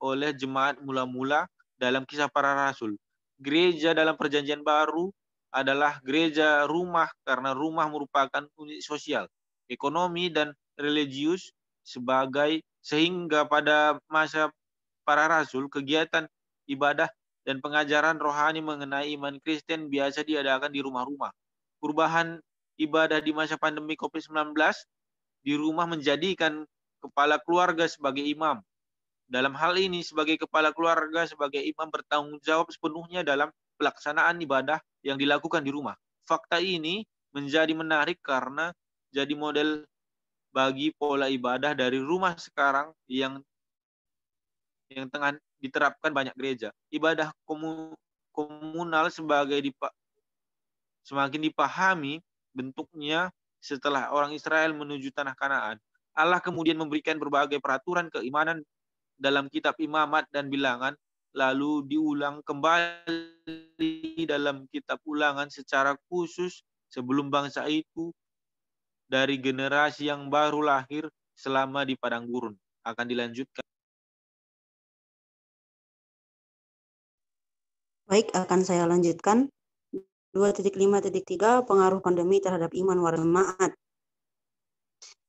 oleh jemaat mula-mula dalam kisah para rasul gereja dalam perjanjian baru adalah gereja rumah karena rumah merupakan unit sosial, ekonomi dan religius sebagai sehingga pada masa para rasul kegiatan ibadah dan pengajaran rohani mengenai iman Kristen biasa diadakan di rumah-rumah. Perubahan ibadah di masa pandemi COVID-19 di rumah menjadikan kepala keluarga sebagai imam, dalam hal ini sebagai kepala keluarga, sebagai imam bertanggung jawab sepenuhnya dalam pelaksanaan ibadah yang dilakukan di rumah. Fakta ini menjadi menarik karena jadi model bagi pola ibadah dari rumah sekarang yang yang tengah diterapkan banyak gereja. Ibadah komunal sebagai dipa, semakin dipahami bentuknya setelah orang Israel menuju tanah Kanaan. Allah kemudian memberikan berbagai peraturan keimanan dalam kitab imamat dan bilangan lalu diulang kembali dalam kitab ulangan secara khusus sebelum bangsa itu dari generasi yang baru lahir selama di padang gurun akan dilanjutkan Baik, akan saya lanjutkan. 2.5.3 Pengaruh pandemi terhadap iman warna ma'at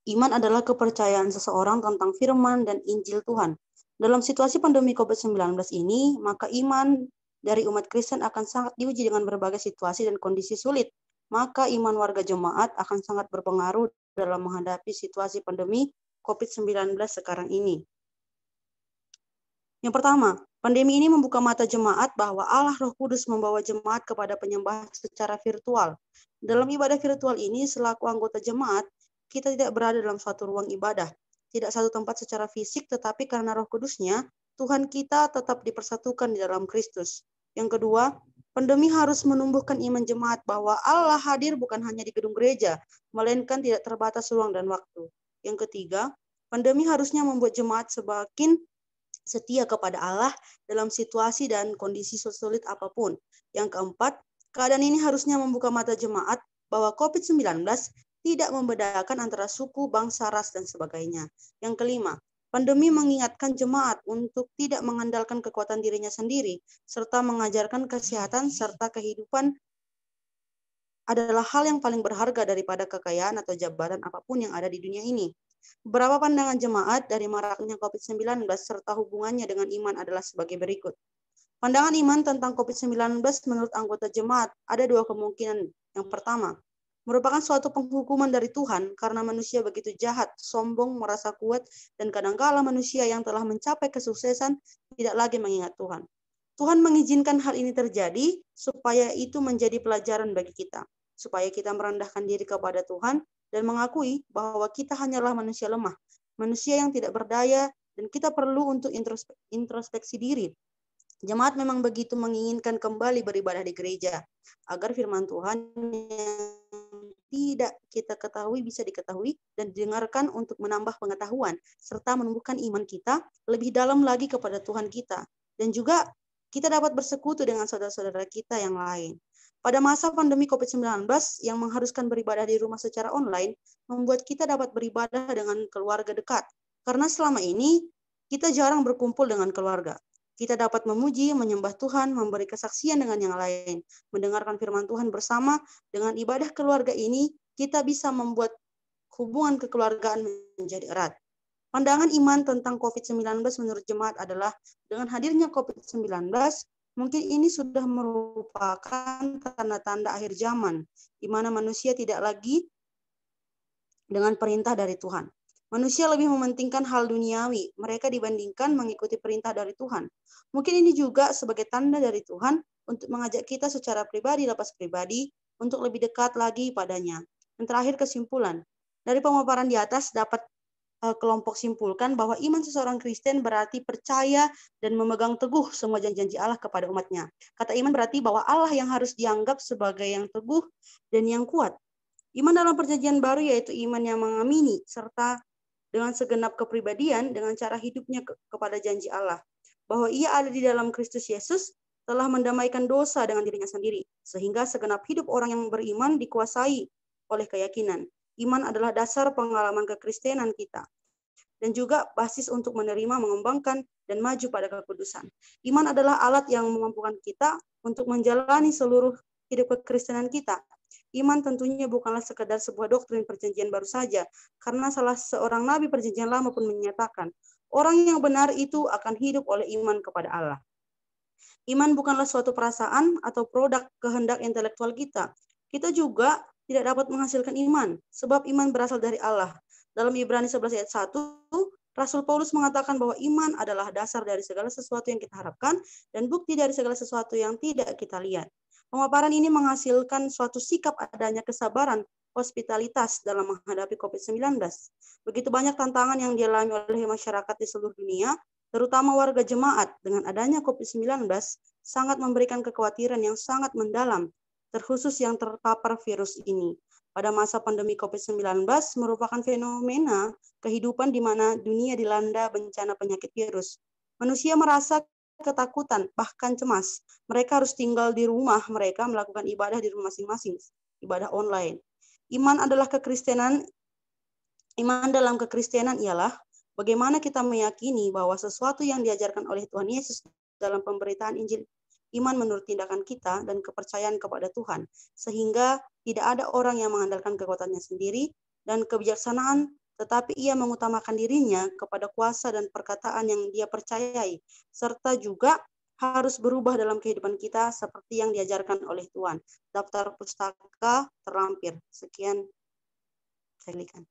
Iman adalah kepercayaan seseorang tentang firman dan Injil Tuhan dalam situasi pandemi COVID-19 ini, maka iman dari umat Kristen akan sangat diuji dengan berbagai situasi dan kondisi sulit. Maka iman warga jemaat akan sangat berpengaruh dalam menghadapi situasi pandemi COVID-19 sekarang ini. Yang pertama, pandemi ini membuka mata jemaat bahwa Allah Roh Kudus membawa jemaat kepada penyembahan secara virtual. Dalam ibadah virtual ini, selaku anggota jemaat, kita tidak berada dalam suatu ruang ibadah, tidak satu tempat secara fisik, tetapi karena roh kudusnya, Tuhan kita tetap dipersatukan di dalam Kristus. Yang kedua, Pandemi harus menumbuhkan iman jemaat bahwa Allah hadir bukan hanya di gedung gereja, melainkan tidak terbatas ruang dan waktu. Yang ketiga, pandemi harusnya membuat jemaat semakin setia kepada Allah dalam situasi dan kondisi sulit apapun. Yang keempat, keadaan ini harusnya membuka mata jemaat bahwa COVID-19 tidak membedakan antara suku, bangsa, ras, dan sebagainya. Yang kelima, Pandemi mengingatkan jemaat untuk tidak mengandalkan kekuatan dirinya sendiri, serta mengajarkan kesehatan serta kehidupan adalah hal yang paling berharga daripada kekayaan atau jabatan apapun yang ada di dunia ini. Beberapa pandangan jemaat dari maraknya COVID-19 serta hubungannya dengan iman adalah sebagai berikut. Pandangan iman tentang COVID-19 menurut anggota jemaat ada dua kemungkinan. Yang pertama, merupakan suatu penghukuman dari Tuhan karena manusia begitu jahat, sombong, merasa kuat, dan kadangkala manusia yang telah mencapai kesuksesan tidak lagi mengingat Tuhan. Tuhan mengizinkan hal ini terjadi supaya itu menjadi pelajaran bagi kita, supaya kita merendahkan diri kepada Tuhan dan mengakui bahwa kita hanyalah manusia lemah, manusia yang tidak berdaya, dan kita perlu untuk introspeksi diri Jemaat memang begitu menginginkan kembali beribadah di gereja agar firman Tuhan yang tidak kita ketahui bisa diketahui dan didengarkan untuk menambah pengetahuan serta menumbuhkan iman kita lebih dalam lagi kepada Tuhan kita dan juga kita dapat bersekutu dengan saudara-saudara kita yang lain. Pada masa pandemi COVID-19 yang mengharuskan beribadah di rumah secara online, membuat kita dapat beribadah dengan keluarga dekat. Karena selama ini kita jarang berkumpul dengan keluarga. Kita dapat memuji, menyembah Tuhan, memberi kesaksian dengan yang lain, mendengarkan firman Tuhan bersama. Dengan ibadah keluarga ini, kita bisa membuat hubungan kekeluargaan menjadi erat. Pandangan iman tentang COVID-19 menurut jemaat adalah dengan hadirnya COVID-19, mungkin ini sudah merupakan tanda-tanda akhir zaman, di mana manusia tidak lagi dengan perintah dari Tuhan. Manusia lebih mementingkan hal duniawi, mereka dibandingkan mengikuti perintah dari Tuhan. Mungkin ini juga sebagai tanda dari Tuhan untuk mengajak kita secara pribadi lepas pribadi untuk lebih dekat lagi padanya. Dan terakhir kesimpulan. Dari pemaparan di atas dapat eh, kelompok simpulkan bahwa iman seseorang Kristen berarti percaya dan memegang teguh semua janji-janji Allah kepada umatnya. Kata iman berarti bahwa Allah yang harus dianggap sebagai yang teguh dan yang kuat. Iman dalam perjanjian baru yaitu iman yang mengamini serta dengan segenap kepribadian dengan cara hidupnya ke kepada janji Allah bahwa ia ada di dalam Kristus Yesus telah mendamaikan dosa dengan dirinya sendiri sehingga segenap hidup orang yang beriman dikuasai oleh keyakinan. Iman adalah dasar pengalaman kekristenan kita dan juga basis untuk menerima, mengembangkan, dan maju pada kekudusan. Iman adalah alat yang memampukan kita untuk menjalani seluruh hidup kekristenan kita Iman tentunya bukanlah sekedar sebuah doktrin perjanjian baru saja, karena salah seorang nabi perjanjian lama pun menyatakan, orang yang benar itu akan hidup oleh iman kepada Allah. Iman bukanlah suatu perasaan atau produk kehendak intelektual kita. Kita juga tidak dapat menghasilkan iman, sebab iman berasal dari Allah. Dalam Ibrani 11 ayat 1, Rasul Paulus mengatakan bahwa iman adalah dasar dari segala sesuatu yang kita harapkan dan bukti dari segala sesuatu yang tidak kita lihat. Pemaparan ini menghasilkan suatu sikap adanya kesabaran hospitalitas dalam menghadapi COVID-19. Begitu banyak tantangan yang dialami oleh masyarakat di seluruh dunia, terutama warga jemaat dengan adanya COVID-19 sangat memberikan kekhawatiran yang sangat mendalam, terkhusus yang terpapar virus ini. Pada masa pandemi COVID-19 merupakan fenomena kehidupan di mana dunia dilanda bencana penyakit virus. Manusia merasa ketakutan, bahkan cemas. Mereka harus tinggal di rumah, mereka melakukan ibadah di rumah masing-masing, ibadah online. Iman adalah kekristenan. Iman dalam kekristenan ialah bagaimana kita meyakini bahwa sesuatu yang diajarkan oleh Tuhan Yesus dalam pemberitaan Injil iman menurut tindakan kita dan kepercayaan kepada Tuhan sehingga tidak ada orang yang mengandalkan kekuatannya sendiri dan kebijaksanaan tetapi ia mengutamakan dirinya kepada kuasa dan perkataan yang dia percayai, serta juga harus berubah dalam kehidupan kita seperti yang diajarkan oleh Tuhan. Daftar pustaka terlampir. Sekian saya lihat.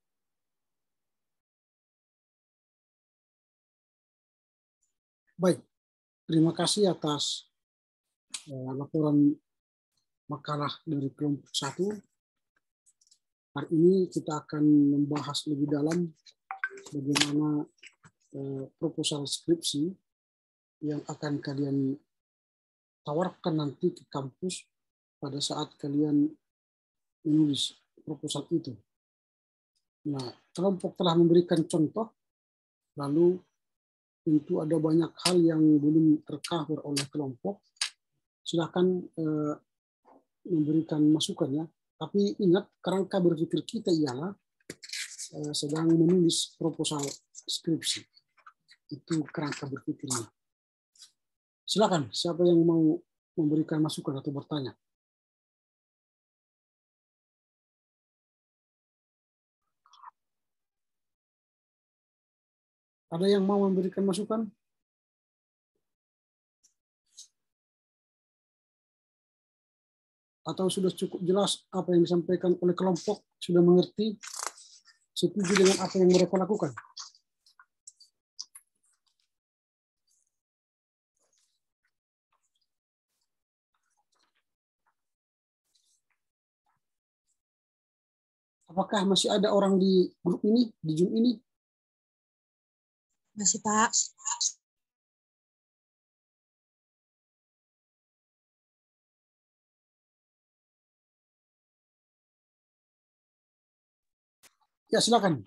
Baik, terima kasih atas eh, laporan makalah dari kelompok satu Hari ini kita akan membahas lebih dalam bagaimana eh, proposal skripsi yang akan kalian tawarkan nanti ke kampus pada saat kalian menulis proposal itu. Nah, kelompok telah memberikan contoh, lalu tentu ada banyak hal yang belum tercover oleh kelompok. Silahkan eh, memberikan masukannya. Tapi ingat, kerangka berpikir kita ialah eh, sedang menulis proposal skripsi. Itu kerangka berpikirnya. Silakan, siapa yang mau memberikan masukan atau bertanya? Ada yang mau memberikan masukan? atau sudah cukup jelas apa yang disampaikan oleh kelompok, sudah mengerti, setuju dengan apa yang mereka lakukan. Apakah masih ada orang di grup ini, di Zoom ini? Masih, Pak. Ya, silakan.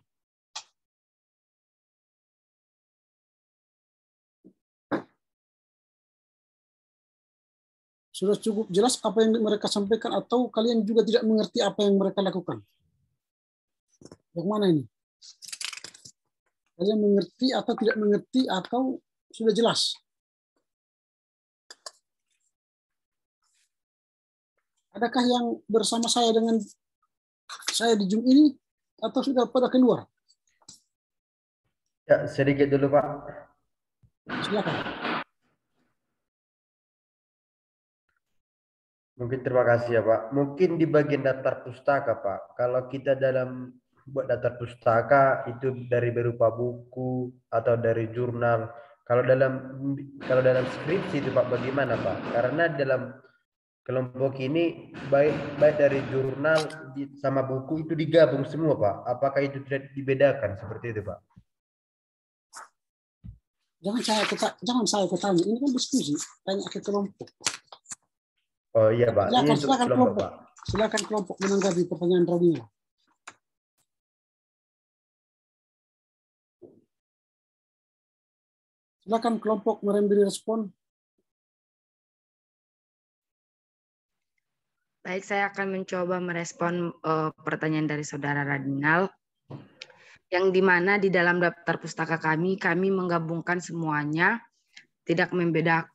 Sudah cukup jelas apa yang mereka sampaikan atau kalian juga tidak mengerti apa yang mereka lakukan? Yang mana ini? Kalian mengerti atau tidak mengerti atau sudah jelas? Adakah yang bersama saya dengan saya di Zoom ini atau sudah pada keluar? Ya, sedikit dulu Pak. Silakan. Mungkin terima kasih ya Pak. Mungkin di bagian daftar pustaka Pak. Kalau kita dalam buat daftar pustaka itu dari berupa buku atau dari jurnal. Kalau dalam kalau dalam skripsi itu Pak bagaimana Pak? Karena dalam kelompok ini baik baik dari jurnal sama buku itu digabung semua pak apakah itu tidak dibedakan seperti itu pak jangan saya kita jangan saya bertanya ini kan diskusi tanya ke kelompok oh iya pak silakan, kelompok, kelompok pak. silakan kelompok menanggapi pertanyaan Romila silakan kelompok merendiri respon Baik, saya akan mencoba merespon uh, pertanyaan dari Saudara Radinal. Yang mana di dalam daftar pustaka kami, kami menggabungkan semuanya, tidak membedakan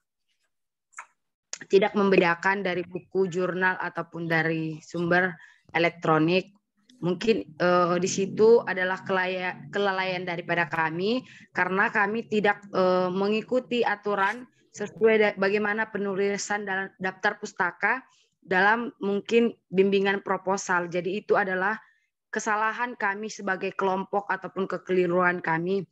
tidak membedakan dari buku jurnal ataupun dari sumber elektronik. Mungkin eh, di situ adalah kelaya, kelalaian daripada kami karena kami tidak eh, mengikuti aturan sesuai bagaimana penulisan dalam daftar pustaka dalam mungkin bimbingan proposal. Jadi itu adalah kesalahan kami sebagai kelompok ataupun kekeliruan kami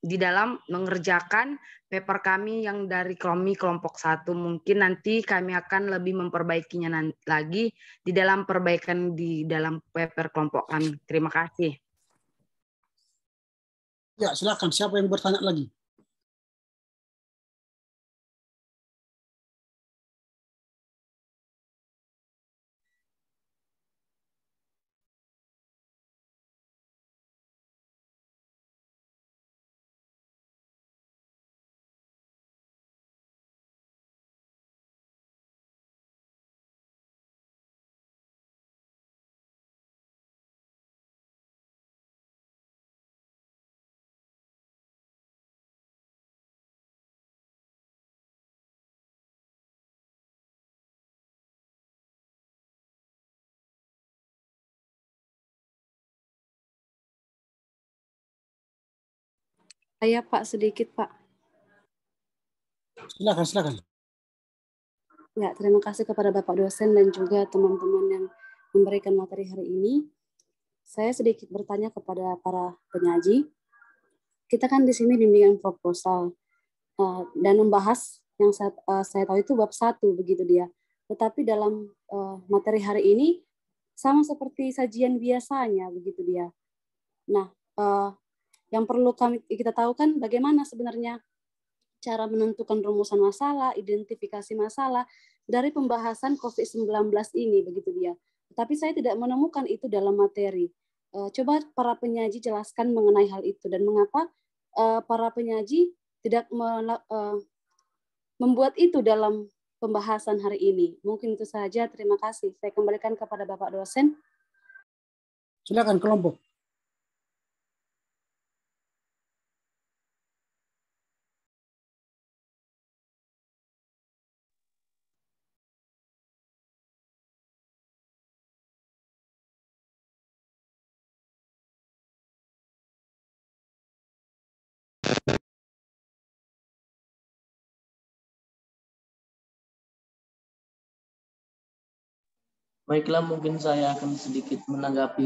di dalam mengerjakan paper kami yang dari kami kelompok satu mungkin nanti kami akan lebih memperbaikinya nanti lagi di dalam perbaikan di dalam paper kelompok kami. Terima kasih. Ya, silakan. Siapa yang bertanya lagi? saya Pak sedikit Pak. Silakan silakan. Ya terima kasih kepada Bapak dosen dan juga teman-teman yang memberikan materi hari ini. Saya sedikit bertanya kepada para penyaji. Kita kan di sini bimbingan proposal eh, dan membahas yang saya, eh, saya tahu itu bab satu begitu dia. Tetapi dalam eh, materi hari ini sama seperti sajian biasanya begitu dia. Nah, yang perlu kami kita tahu kan bagaimana sebenarnya cara menentukan rumusan masalah, identifikasi masalah dari pembahasan COVID-19 ini begitu dia. Tapi saya tidak menemukan itu dalam materi. Eh, coba para penyaji jelaskan mengenai hal itu dan mengapa eh, para penyaji tidak eh, membuat itu dalam pembahasan hari ini. Mungkin itu saja. Terima kasih. Saya kembalikan kepada Bapak dosen. Silakan kelompok. Baiklah, mungkin saya akan sedikit menanggapi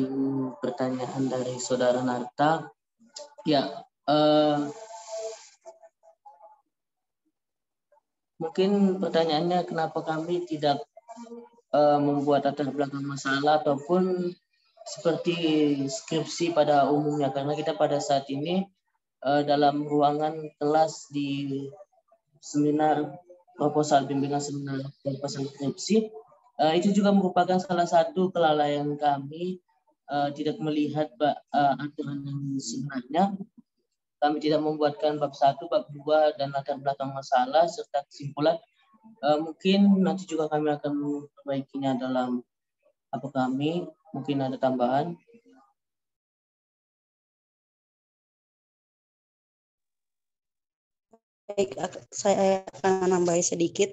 pertanyaan dari Saudara Narta. Ya, uh, mungkin pertanyaannya kenapa kami tidak uh, membuat latar belakang masalah ataupun seperti skripsi pada umumnya karena kita pada saat ini uh, dalam ruangan kelas di seminar proposal bimbingan seminar proposal skripsi Uh, itu juga merupakan salah satu kelalaian kami uh, tidak melihat uh, aturan yang sebenarnya. Kami tidak membuatkan bab satu bab dua dan latar belakang masalah serta kesimpulan. Uh, mungkin nanti juga kami akan memperbaikinya dalam apa kami. Mungkin ada tambahan. Baik, saya akan menambahi sedikit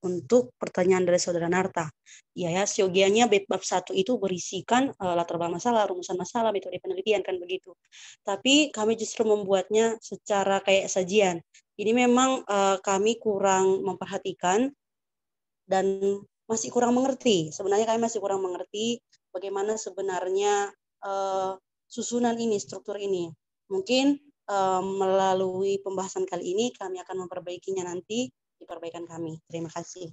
untuk pertanyaan dari saudara Narta. Ya, ya siogianya bab satu itu berisikan uh, latar belakang masalah, rumusan masalah, metode penelitian kan begitu. Tapi kami justru membuatnya secara kayak sajian. Ini memang uh, kami kurang memperhatikan dan masih kurang mengerti. Sebenarnya kami masih kurang mengerti bagaimana sebenarnya uh, susunan ini, struktur ini. Mungkin melalui pembahasan kali ini kami akan memperbaikinya nanti di perbaikan kami. Terima kasih.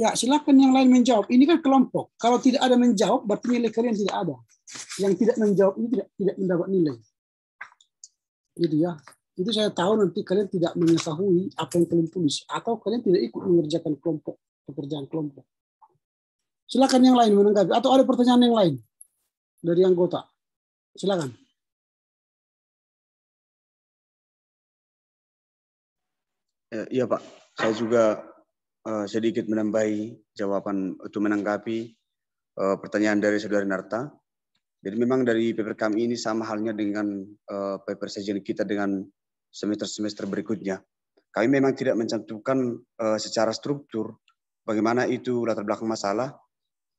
Ya, silakan yang lain menjawab. Ini kan kelompok. Kalau tidak ada menjawab, berarti nilai kalian tidak ada. Yang tidak menjawab ini tidak tidak mendapat nilai. Jadi ya. Itu saya tahu nanti kalian tidak mengetahui apa yang kalian tulis atau kalian tidak ikut mengerjakan kelompok pekerjaan kelompok. Silakan yang lain menanggapi atau ada pertanyaan yang lain dari anggota. Silakan. Ya, iya Pak, saya juga Eh, sedikit menambahi jawaban untuk menanggapi uh, pertanyaan dari saudara Narta. Jadi memang dari paper kami ini sama halnya dengan uh, paper session kita dengan semester-semester berikutnya. Kami memang tidak mencantumkan uh, secara struktur bagaimana itu latar belakang masalah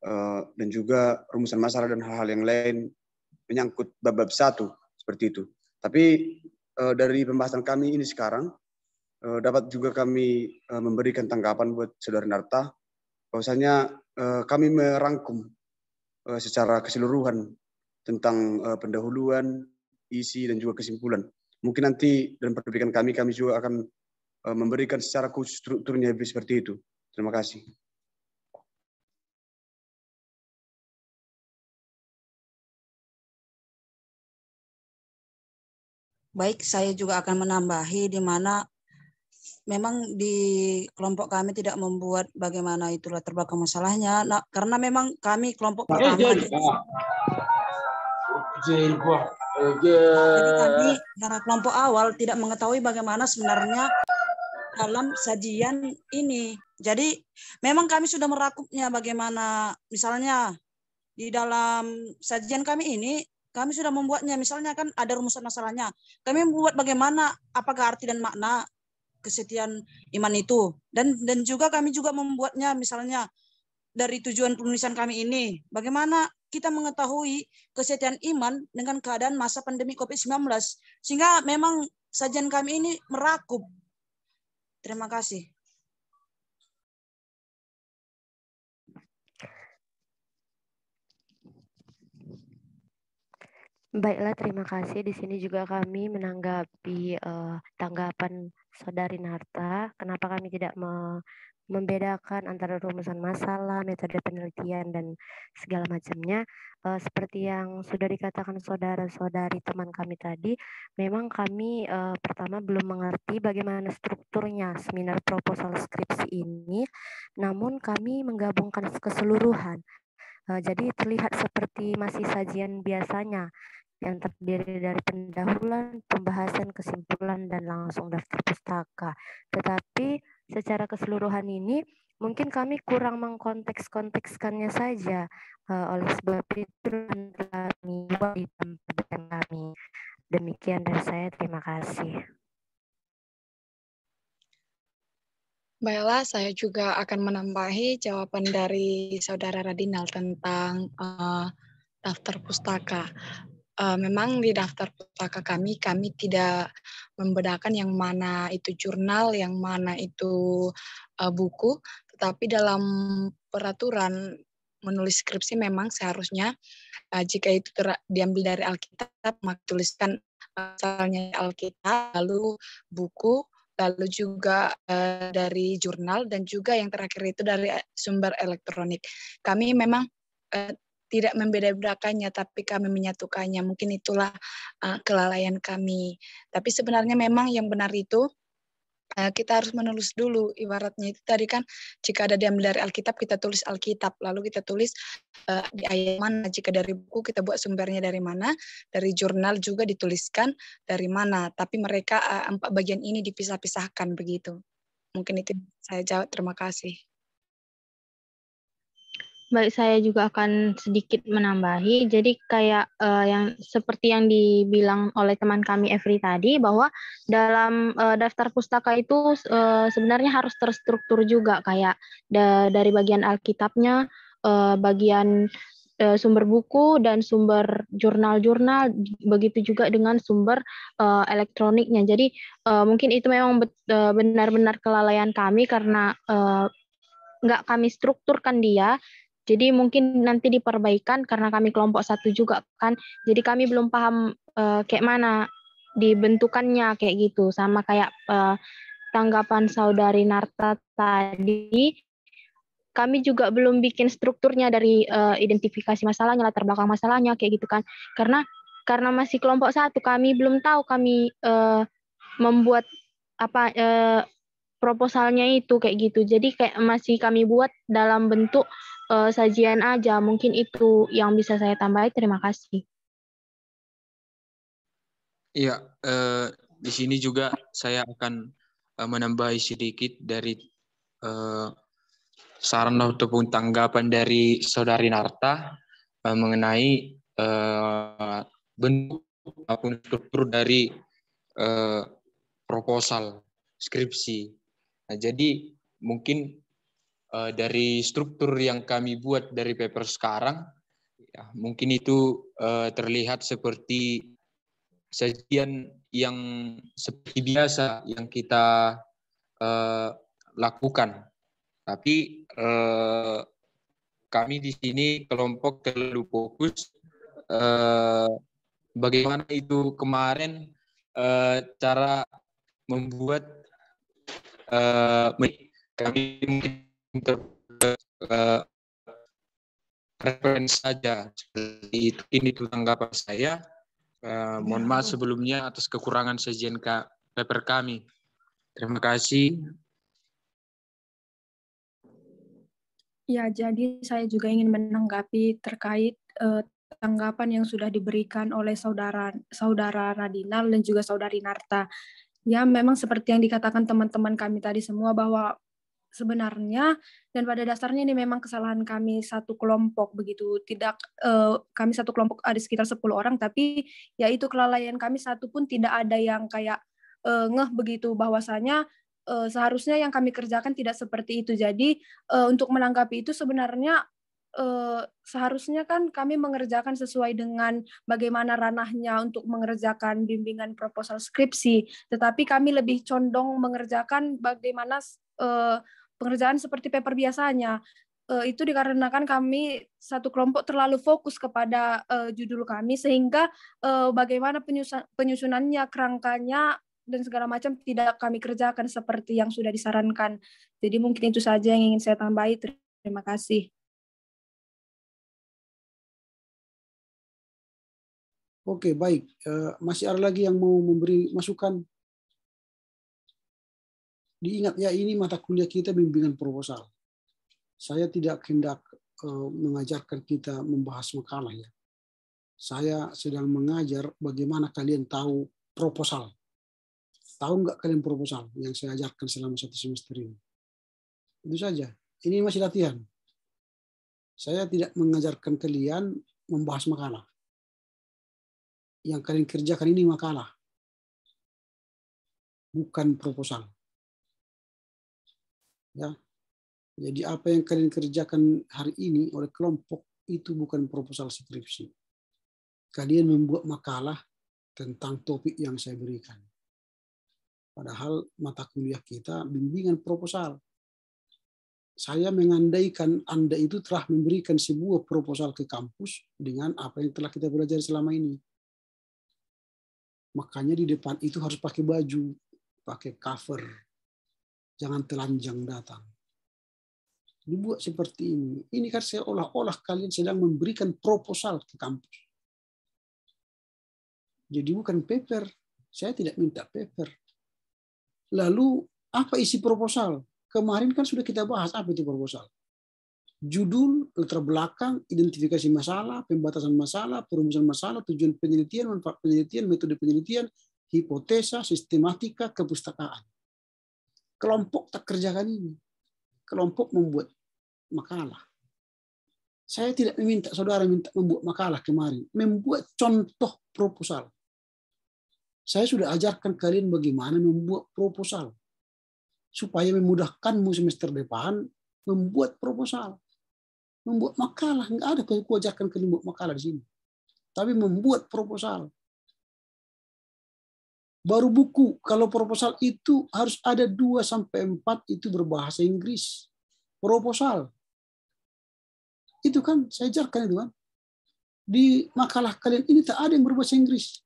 uh, dan juga rumusan masalah dan hal-hal yang lain menyangkut bab-bab satu seperti itu. Tapi uh, dari pembahasan kami ini sekarang Eh, dapat juga kami eh, memberikan tanggapan buat saudara Narta bahwasanya eh, kami merangkum secara keseluruhan tentang pendahuluan, isi dan juga kesimpulan. Mungkin nanti dalam perbincangan kami kami juga akan memberikan secara khusus strukturnya lebih seperti itu. Terima kasih. Baik, saya juga akan menambahi di mana memang di kelompok kami tidak membuat bagaimana itulah terbakar masalahnya nah, karena memang kami kelompok pertama jadi kami karena kelompok awal tidak mengetahui bagaimana sebenarnya dalam sajian ini jadi memang kami sudah merakupnya bagaimana misalnya di dalam sajian kami ini kami sudah membuatnya misalnya kan ada rumusan masalahnya kami membuat bagaimana apakah arti dan makna kesetiaan iman itu dan dan juga kami juga membuatnya misalnya dari tujuan penulisan kami ini bagaimana kita mengetahui kesetiaan iman dengan keadaan masa pandemi Covid-19 sehingga memang sajian kami ini merakup terima kasih Baiklah, terima kasih. Di sini juga kami menanggapi uh, tanggapan Saudari Narta, kenapa kami tidak me membedakan antara rumusan masalah, metode penelitian, dan segala macamnya. E, seperti yang sudah dikatakan saudara-saudari teman kami tadi, memang kami e, pertama belum mengerti bagaimana strukturnya seminar proposal skripsi ini, namun kami menggabungkan keseluruhan. E, jadi terlihat seperti masih sajian biasanya, yang terdiri dari pendahuluan, pembahasan, kesimpulan, dan langsung daftar pustaka. Tetapi secara keseluruhan ini mungkin kami kurang mengkonteks-kontekskannya saja. Uh, oleh sebab itu kami di tempat kami. Demikian dari saya, terima kasih. Baiklah, saya juga akan menambahi jawaban dari Saudara Radinal tentang uh, daftar pustaka uh, memang di daftar pustaka kami kami tidak membedakan yang mana itu jurnal, yang mana itu uh, buku, tetapi dalam peraturan menulis skripsi memang seharusnya uh, jika itu diambil dari Alkitab maka tuliskan asalnya Alkitab, lalu buku, lalu juga uh, dari jurnal dan juga yang terakhir itu dari sumber elektronik. Kami memang tidak membeda-bedakannya tapi kami menyatukannya. Mungkin itulah uh, kelalaian kami. Tapi sebenarnya memang yang benar itu uh, kita harus menulis dulu ibaratnya itu tadi kan jika ada diambil dari Alkitab kita tulis Alkitab lalu kita tulis uh, di ayat mana jika dari buku kita buat sumbernya dari mana dari jurnal juga dituliskan dari mana tapi mereka uh, empat bagian ini dipisah-pisahkan begitu mungkin itu saya jawab terima kasih baik saya juga akan sedikit menambahi. Jadi kayak uh, yang seperti yang dibilang oleh teman kami Every tadi bahwa dalam uh, daftar pustaka itu uh, sebenarnya harus terstruktur juga kayak da dari bagian Alkitabnya, uh, bagian uh, sumber buku dan sumber jurnal-jurnal begitu juga dengan sumber uh, elektroniknya. Jadi uh, mungkin itu memang benar-benar kelalaian kami karena uh, nggak kami strukturkan dia jadi mungkin nanti diperbaikan karena kami kelompok satu juga kan. Jadi kami belum paham uh, kayak mana dibentukannya kayak gitu. Sama kayak uh, tanggapan saudari Narta tadi, kami juga belum bikin strukturnya dari uh, identifikasi masalahnya, latar belakang masalahnya kayak gitu kan. Karena karena masih kelompok satu, kami belum tahu kami uh, membuat apa uh, proposalnya itu kayak gitu. Jadi kayak masih kami buat dalam bentuk uh, sajian aja. Mungkin itu yang bisa saya tambahin. Terima kasih. Iya, uh, di sini juga saya akan uh, menambahi sedikit dari uh, saran ataupun tanggapan dari saudari Narta uh, mengenai uh, bentuk maupun struktur dari uh, proposal skripsi. Nah, jadi mungkin Eh, dari struktur yang kami buat dari paper sekarang, ya, mungkin itu uh, terlihat seperti sajian yang seperti biasa yang kita uh, lakukan. Tapi uh, kami di sini kelompok terlalu fokus uh, bagaimana itu kemarin uh, cara membuat uh, kami uh, referensi saja seperti itu ini tanggapan saya uh, mohon maaf sebelumnya atas kekurangan sejen Kak paper kami terima kasih ya jadi saya juga ingin menanggapi terkait uh, tanggapan yang sudah diberikan oleh saudara saudara Radinal dan juga saudari Narta ya memang seperti yang dikatakan teman-teman kami tadi semua bahwa sebenarnya dan pada dasarnya ini memang kesalahan kami satu kelompok begitu tidak eh, kami satu kelompok ada sekitar 10 orang tapi yaitu kelalaian kami satu pun tidak ada yang kayak eh, ngeh begitu bahwasanya eh, seharusnya yang kami kerjakan tidak seperti itu jadi eh, untuk menanggapi itu sebenarnya eh, seharusnya kan kami mengerjakan sesuai dengan bagaimana ranahnya untuk mengerjakan bimbingan proposal skripsi tetapi kami lebih condong mengerjakan bagaimana eh, pengerjaan seperti paper biasanya. Uh, itu dikarenakan kami satu kelompok terlalu fokus kepada uh, judul kami sehingga uh, bagaimana penyusun, penyusunannya, kerangkanya dan segala macam tidak kami kerjakan seperti yang sudah disarankan. Jadi mungkin itu saja yang ingin saya tambahi. Terima kasih. Oke, baik. Masih ada lagi yang mau memberi masukan diingat ya ini mata kuliah kita bimbingan proposal. Saya tidak hendak eh, mengajarkan kita membahas makalah ya. Saya sedang mengajar bagaimana kalian tahu proposal. Tahu nggak kalian proposal yang saya ajarkan selama satu semester ini? Itu saja. Ini masih latihan. Saya tidak mengajarkan kalian membahas makalah. Yang kalian kerjakan ini makalah. Bukan proposal Ya. Jadi apa yang kalian kerjakan hari ini oleh kelompok itu bukan proposal skripsi. Kalian membuat makalah tentang topik yang saya berikan. Padahal mata kuliah kita bimbingan proposal. Saya mengandaikan Anda itu telah memberikan sebuah proposal ke kampus dengan apa yang telah kita belajar selama ini. Makanya di depan itu harus pakai baju, pakai cover, Jangan telanjang datang. Dibuat seperti ini. Ini kan seolah-olah kalian sedang memberikan proposal ke kampus. Jadi bukan paper. Saya tidak minta paper. Lalu apa isi proposal? Kemarin kan sudah kita bahas apa itu proposal. Judul, latar belakang, identifikasi masalah, pembatasan masalah, perumusan masalah, tujuan penelitian, manfaat penelitian, metode penelitian, hipotesa, sistematika, kepustakaan. Kelompok tak kerjakan ini. Kelompok membuat makalah. Saya tidak meminta saudara minta membuat makalah kemarin. Membuat contoh proposal. Saya sudah ajarkan kalian bagaimana membuat proposal. Supaya memudahkanmu semester depan membuat proposal. Membuat makalah. Nggak ada kalau kuajarkan kalian membuat makalah di sini. Tapi membuat proposal baru buku. Kalau proposal itu harus ada 2 sampai 4 itu berbahasa Inggris. Proposal. Itu kan saya ajarkan itu kan. Di makalah kalian ini tak ada yang berbahasa Inggris.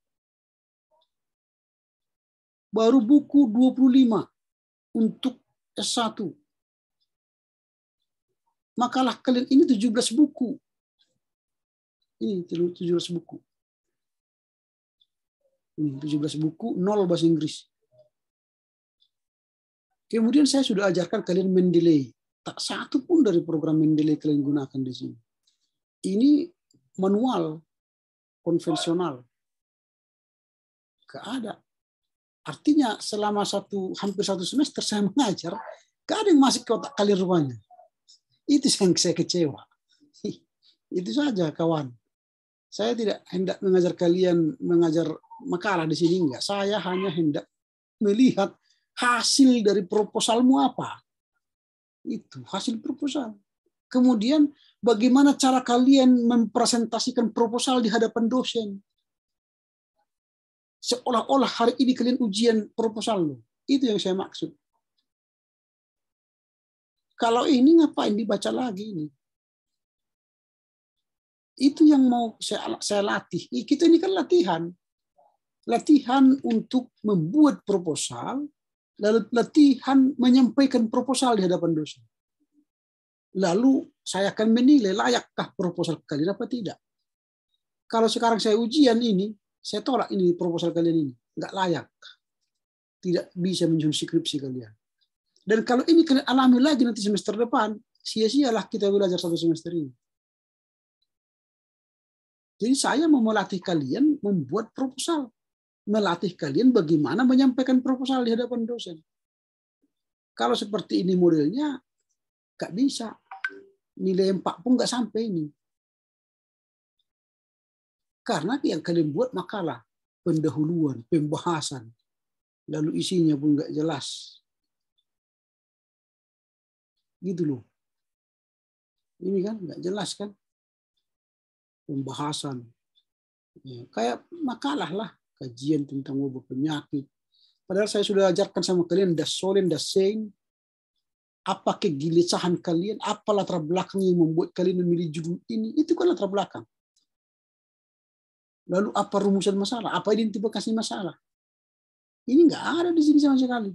Baru buku 25 untuk S1. Makalah kalian ini 17 buku. Ini 17 buku. 17 buku, nol bahasa Inggris. Kemudian saya sudah ajarkan kalian Mendelay. Tak satu pun dari program Mendelay kalian gunakan di sini. Ini manual konvensional. Gak ada. Artinya selama satu hampir satu semester saya mengajar, gak ada yang masuk ke otak kalian rupanya. Itu yang saya kecewa. Itu saja kawan. Saya tidak hendak mengajar kalian mengajar makalah di sini enggak. Saya hanya hendak melihat hasil dari proposalmu apa. Itu hasil proposal. Kemudian bagaimana cara kalian mempresentasikan proposal di hadapan dosen. Seolah-olah hari ini kalian ujian proposal lo. Itu yang saya maksud. Kalau ini ngapain dibaca lagi ini? Itu yang mau saya, saya latih. Kita ini kan latihan latihan untuk membuat proposal, lalu latihan menyampaikan proposal di hadapan dosen. Lalu saya akan menilai layakkah proposal kalian apa tidak. Kalau sekarang saya ujian ini, saya tolak ini proposal kalian ini. Nggak layak. Tidak bisa menyusun skripsi kalian. Dan kalau ini kalian alami lagi nanti semester depan, sia-sialah kita belajar satu semester ini. Jadi saya mau melatih kalian membuat proposal melatih kalian bagaimana menyampaikan proposal di hadapan dosen. Kalau seperti ini modelnya, nggak bisa. Nilai empat pun nggak sampai ini. Karena yang kalian buat makalah, pendahuluan, pembahasan, lalu isinya pun nggak jelas. Gitu loh. Ini kan nggak jelas kan? Pembahasan. Ya, kayak makalah lah kajian tentang wabah penyakit. Padahal saya sudah ajarkan sama kalian dasolin dasain apa kegelisahan kalian, apa latar belakang yang membuat kalian memilih judul ini, itu kan latar belakang. Lalu apa rumusan masalah? Apa identifikasi masalah? Ini nggak ada di sini sama sekali.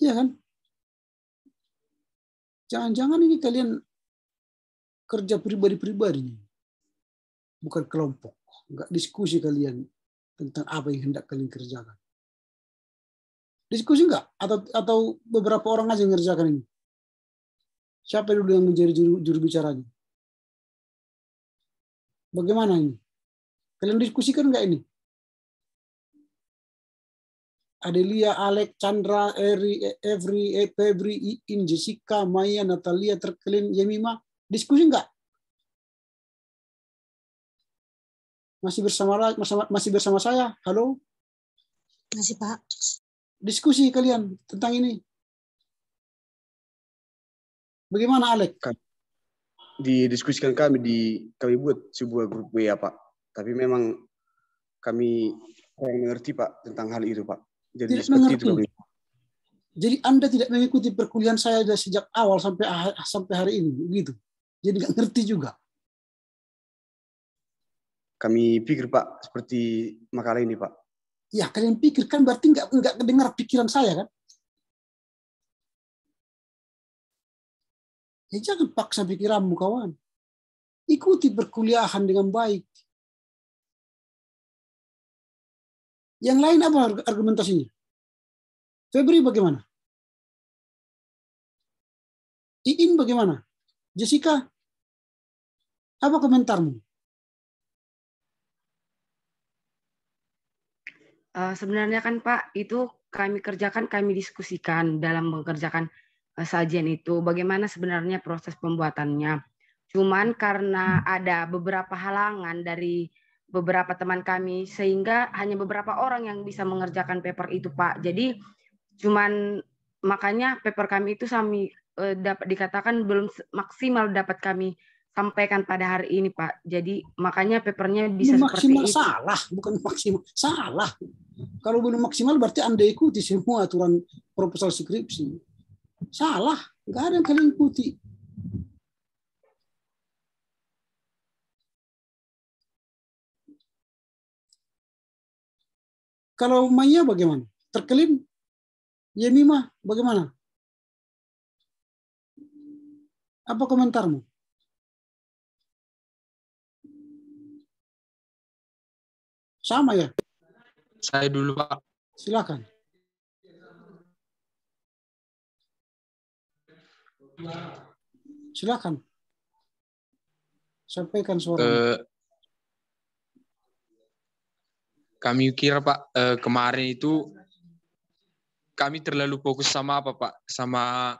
Iya kan? Jangan-jangan ini kalian kerja pribadi-pribadi, bukan kelompok. Enggak diskusi kalian tentang apa yang hendak kalian kerjakan. Diskusi enggak? Atau atau beberapa orang aja yang kerjakan ini? Siapa dulu yang menjadi juru, juru bicaranya? Bagaimana ini? Kalian diskusikan enggak ini? Adelia, Alek, Chandra, Eri, e, Every, Febri, Iin, Jessica, Maya, Natalia, Terkelin, Yemima, diskusi enggak? Masih bersama, masih bersama saya. Halo. Masih Pak. Diskusi kalian tentang ini. Bagaimana Alek? Didiskusikan kami di kami buat sebuah grup WA Pak. Tapi memang kami kurang mengerti Pak tentang hal itu Pak. Jadi tidak seperti mengerti. itu kami. Jadi Anda tidak mengikuti perkuliahan saya dari sejak awal sampai sampai hari ini, begitu. Jadi nggak ngerti juga kami pikir Pak seperti makalah ini Pak. Ya kalian pikirkan berarti nggak nggak kedengar pikiran saya kan? Ya jangan paksa pikiranmu kawan. Ikuti perkuliahan dengan baik. Yang lain apa argumentasinya? Febri bagaimana? Iin bagaimana? Jessica, apa komentarmu? Uh, sebenarnya kan Pak, itu kami kerjakan, kami diskusikan dalam mengerjakan uh, sajian itu bagaimana sebenarnya proses pembuatannya. Cuman karena ada beberapa halangan dari beberapa teman kami sehingga hanya beberapa orang yang bisa mengerjakan paper itu Pak. Jadi cuman makanya paper kami itu kami uh, eh, dapat dikatakan belum maksimal dapat kami sampaikan pada hari ini Pak. Jadi makanya papernya bisa ini maksimal seperti itu. salah, bukan maksimal salah. Kalau belum maksimal berarti anda ikuti semua aturan proposal skripsi. Salah, nggak ada yang kalian ikuti. Kalau Maya bagaimana? Terkelim? Yemima bagaimana? Apa komentarmu? Sama ya? Saya dulu, Pak. Silakan. Silakan. Sampaikan suara. Uh, kami kira Pak uh, kemarin itu kami terlalu fokus sama apa Pak? Sama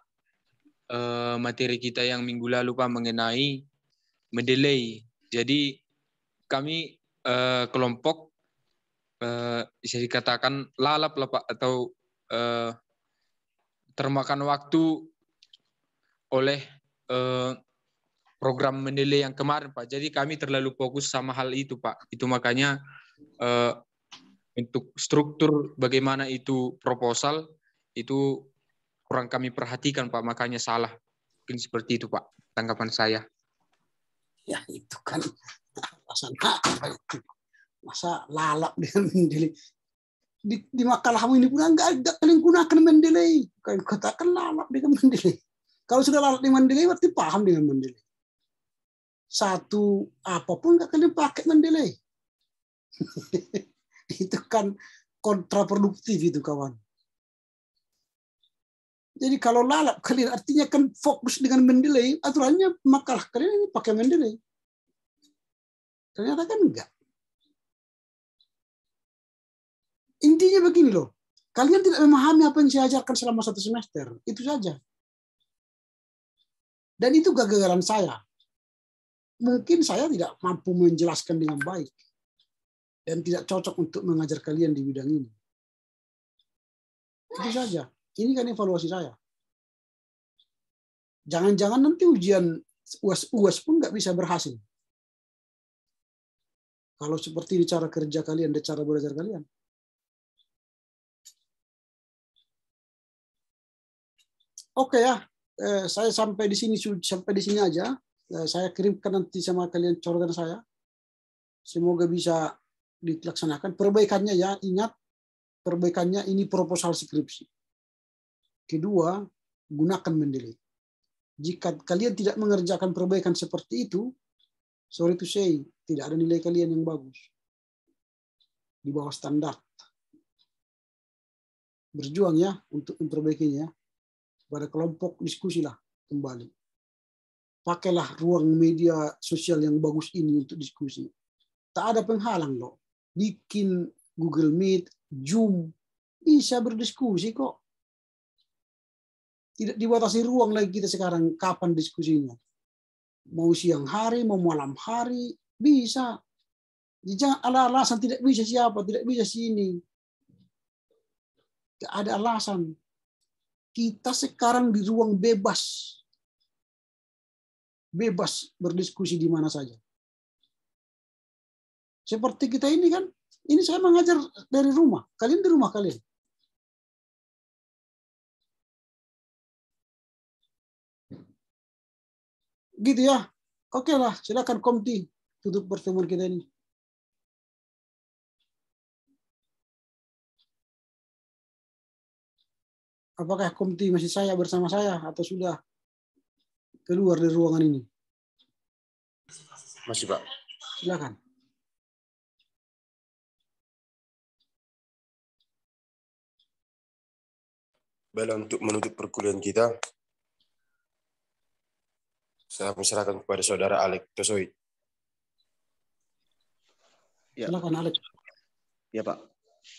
uh, materi kita yang minggu lalu Pak mengenai mendelay. Jadi kami uh, kelompok Eh, bisa dikatakan lalap lah Pak atau uh, termakan waktu oleh uh, program menilai yang kemarin Pak. Jadi kami terlalu fokus sama hal itu Pak. Itu makanya uh, untuk struktur bagaimana itu proposal itu kurang kami perhatikan Pak. Makanya salah. Mungkin seperti itu Pak tanggapan saya. Ya itu kan alasan Pak masa lalap dengan mendelai di, di makalah ini pun enggak ada kalian gunakan mendelai kalian katakan lalap dengan mendelai kalau sudah lalap dengan mendelai berarti paham dengan mendelai satu apapun enggak kalian pakai mendelai itu kan kontraproduktif itu kawan jadi kalau lalap kalian artinya kan fokus dengan mendelai aturannya makalah kalian ini pakai mendelai ternyata kan enggak Intinya begini loh, kalian tidak memahami apa yang saya ajarkan selama satu semester, itu saja. Dan itu kegagalan saya. Mungkin saya tidak mampu menjelaskan dengan baik dan tidak cocok untuk mengajar kalian di bidang ini. Itu saja. Ini kan evaluasi saya. Jangan-jangan nanti ujian UAS, UAS pun nggak bisa berhasil. Kalau seperti ini cara kerja kalian dan cara belajar kalian. Oke ya, eh, saya sampai di sini sampai di sini aja. Eh, saya kirimkan nanti sama kalian corotan saya. Semoga bisa dilaksanakan. Perbaikannya ya, ingat perbaikannya ini proposal skripsi. Kedua, gunakan mendelete. Jika kalian tidak mengerjakan perbaikan seperti itu, sorry to say, tidak ada nilai kalian yang bagus. Di bawah standar. Berjuang ya untuk memperbaikinya kepada kelompok diskusilah kembali. Pakailah ruang media sosial yang bagus ini untuk diskusi. Tak ada penghalang loh. Bikin Google Meet, Zoom, bisa berdiskusi kok. Tidak dibatasi ruang lagi kita sekarang kapan diskusinya. Mau siang hari, mau malam hari, bisa. Jangan ada alasan tidak bisa siapa, tidak bisa sini. Tidak ada alasan kita sekarang di ruang bebas. Bebas berdiskusi di mana saja. Seperti kita ini kan, ini saya mengajar dari rumah. Kalian di rumah kalian. Gitu ya. Oke lah, silakan komti tutup pertemuan kita ini. apakah Komti masih saya bersama saya atau sudah keluar dari ruangan ini? Masih, Pak. Silakan. Baiklah untuk menutup perkuliahan kita, saya serahkan kepada saudara Alek Tosoi. Ya. Silakan Alek. Ya Pak.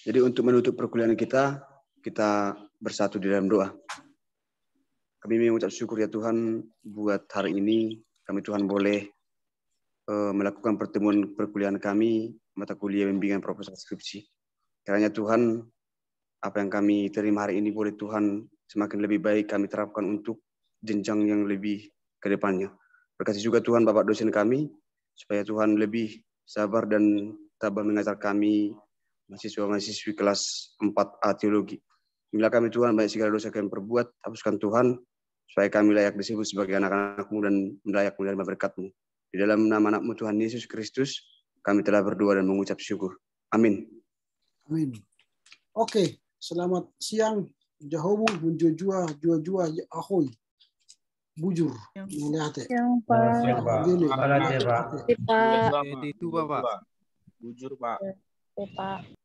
Jadi untuk menutup perkuliahan kita, kita bersatu di dalam doa. Kami mengucap syukur ya Tuhan buat hari ini kami Tuhan boleh uh, melakukan pertemuan perkuliahan kami mata kuliah bimbingan proposal skripsi. Kiranya Tuhan apa yang kami terima hari ini boleh Tuhan semakin lebih baik kami terapkan untuk jenjang yang lebih ke depannya. kasih juga Tuhan Bapak dosen kami, supaya Tuhan lebih sabar dan tabah mengajar kami mahasiswa-mahasiswi kelas 4A Teologi. Bila kami Tuhan banyak segala dosa kami perbuat, hapuskan Tuhan, supaya kami layak disebut sebagai anak-anakmu dan layak menerima berkatmu. Di dalam nama anakmu Tuhan Yesus Kristus, kami telah berdoa dan mengucap syukur. Amin. Amin. Oke, selamat siang. Jahobu menjojua jojua ya ahoy. Bujur. Melihat. Siang, Pak. Siang, Pak. Terima Siang, Pak. Siang, Pak. Bujur, Pak. Pak.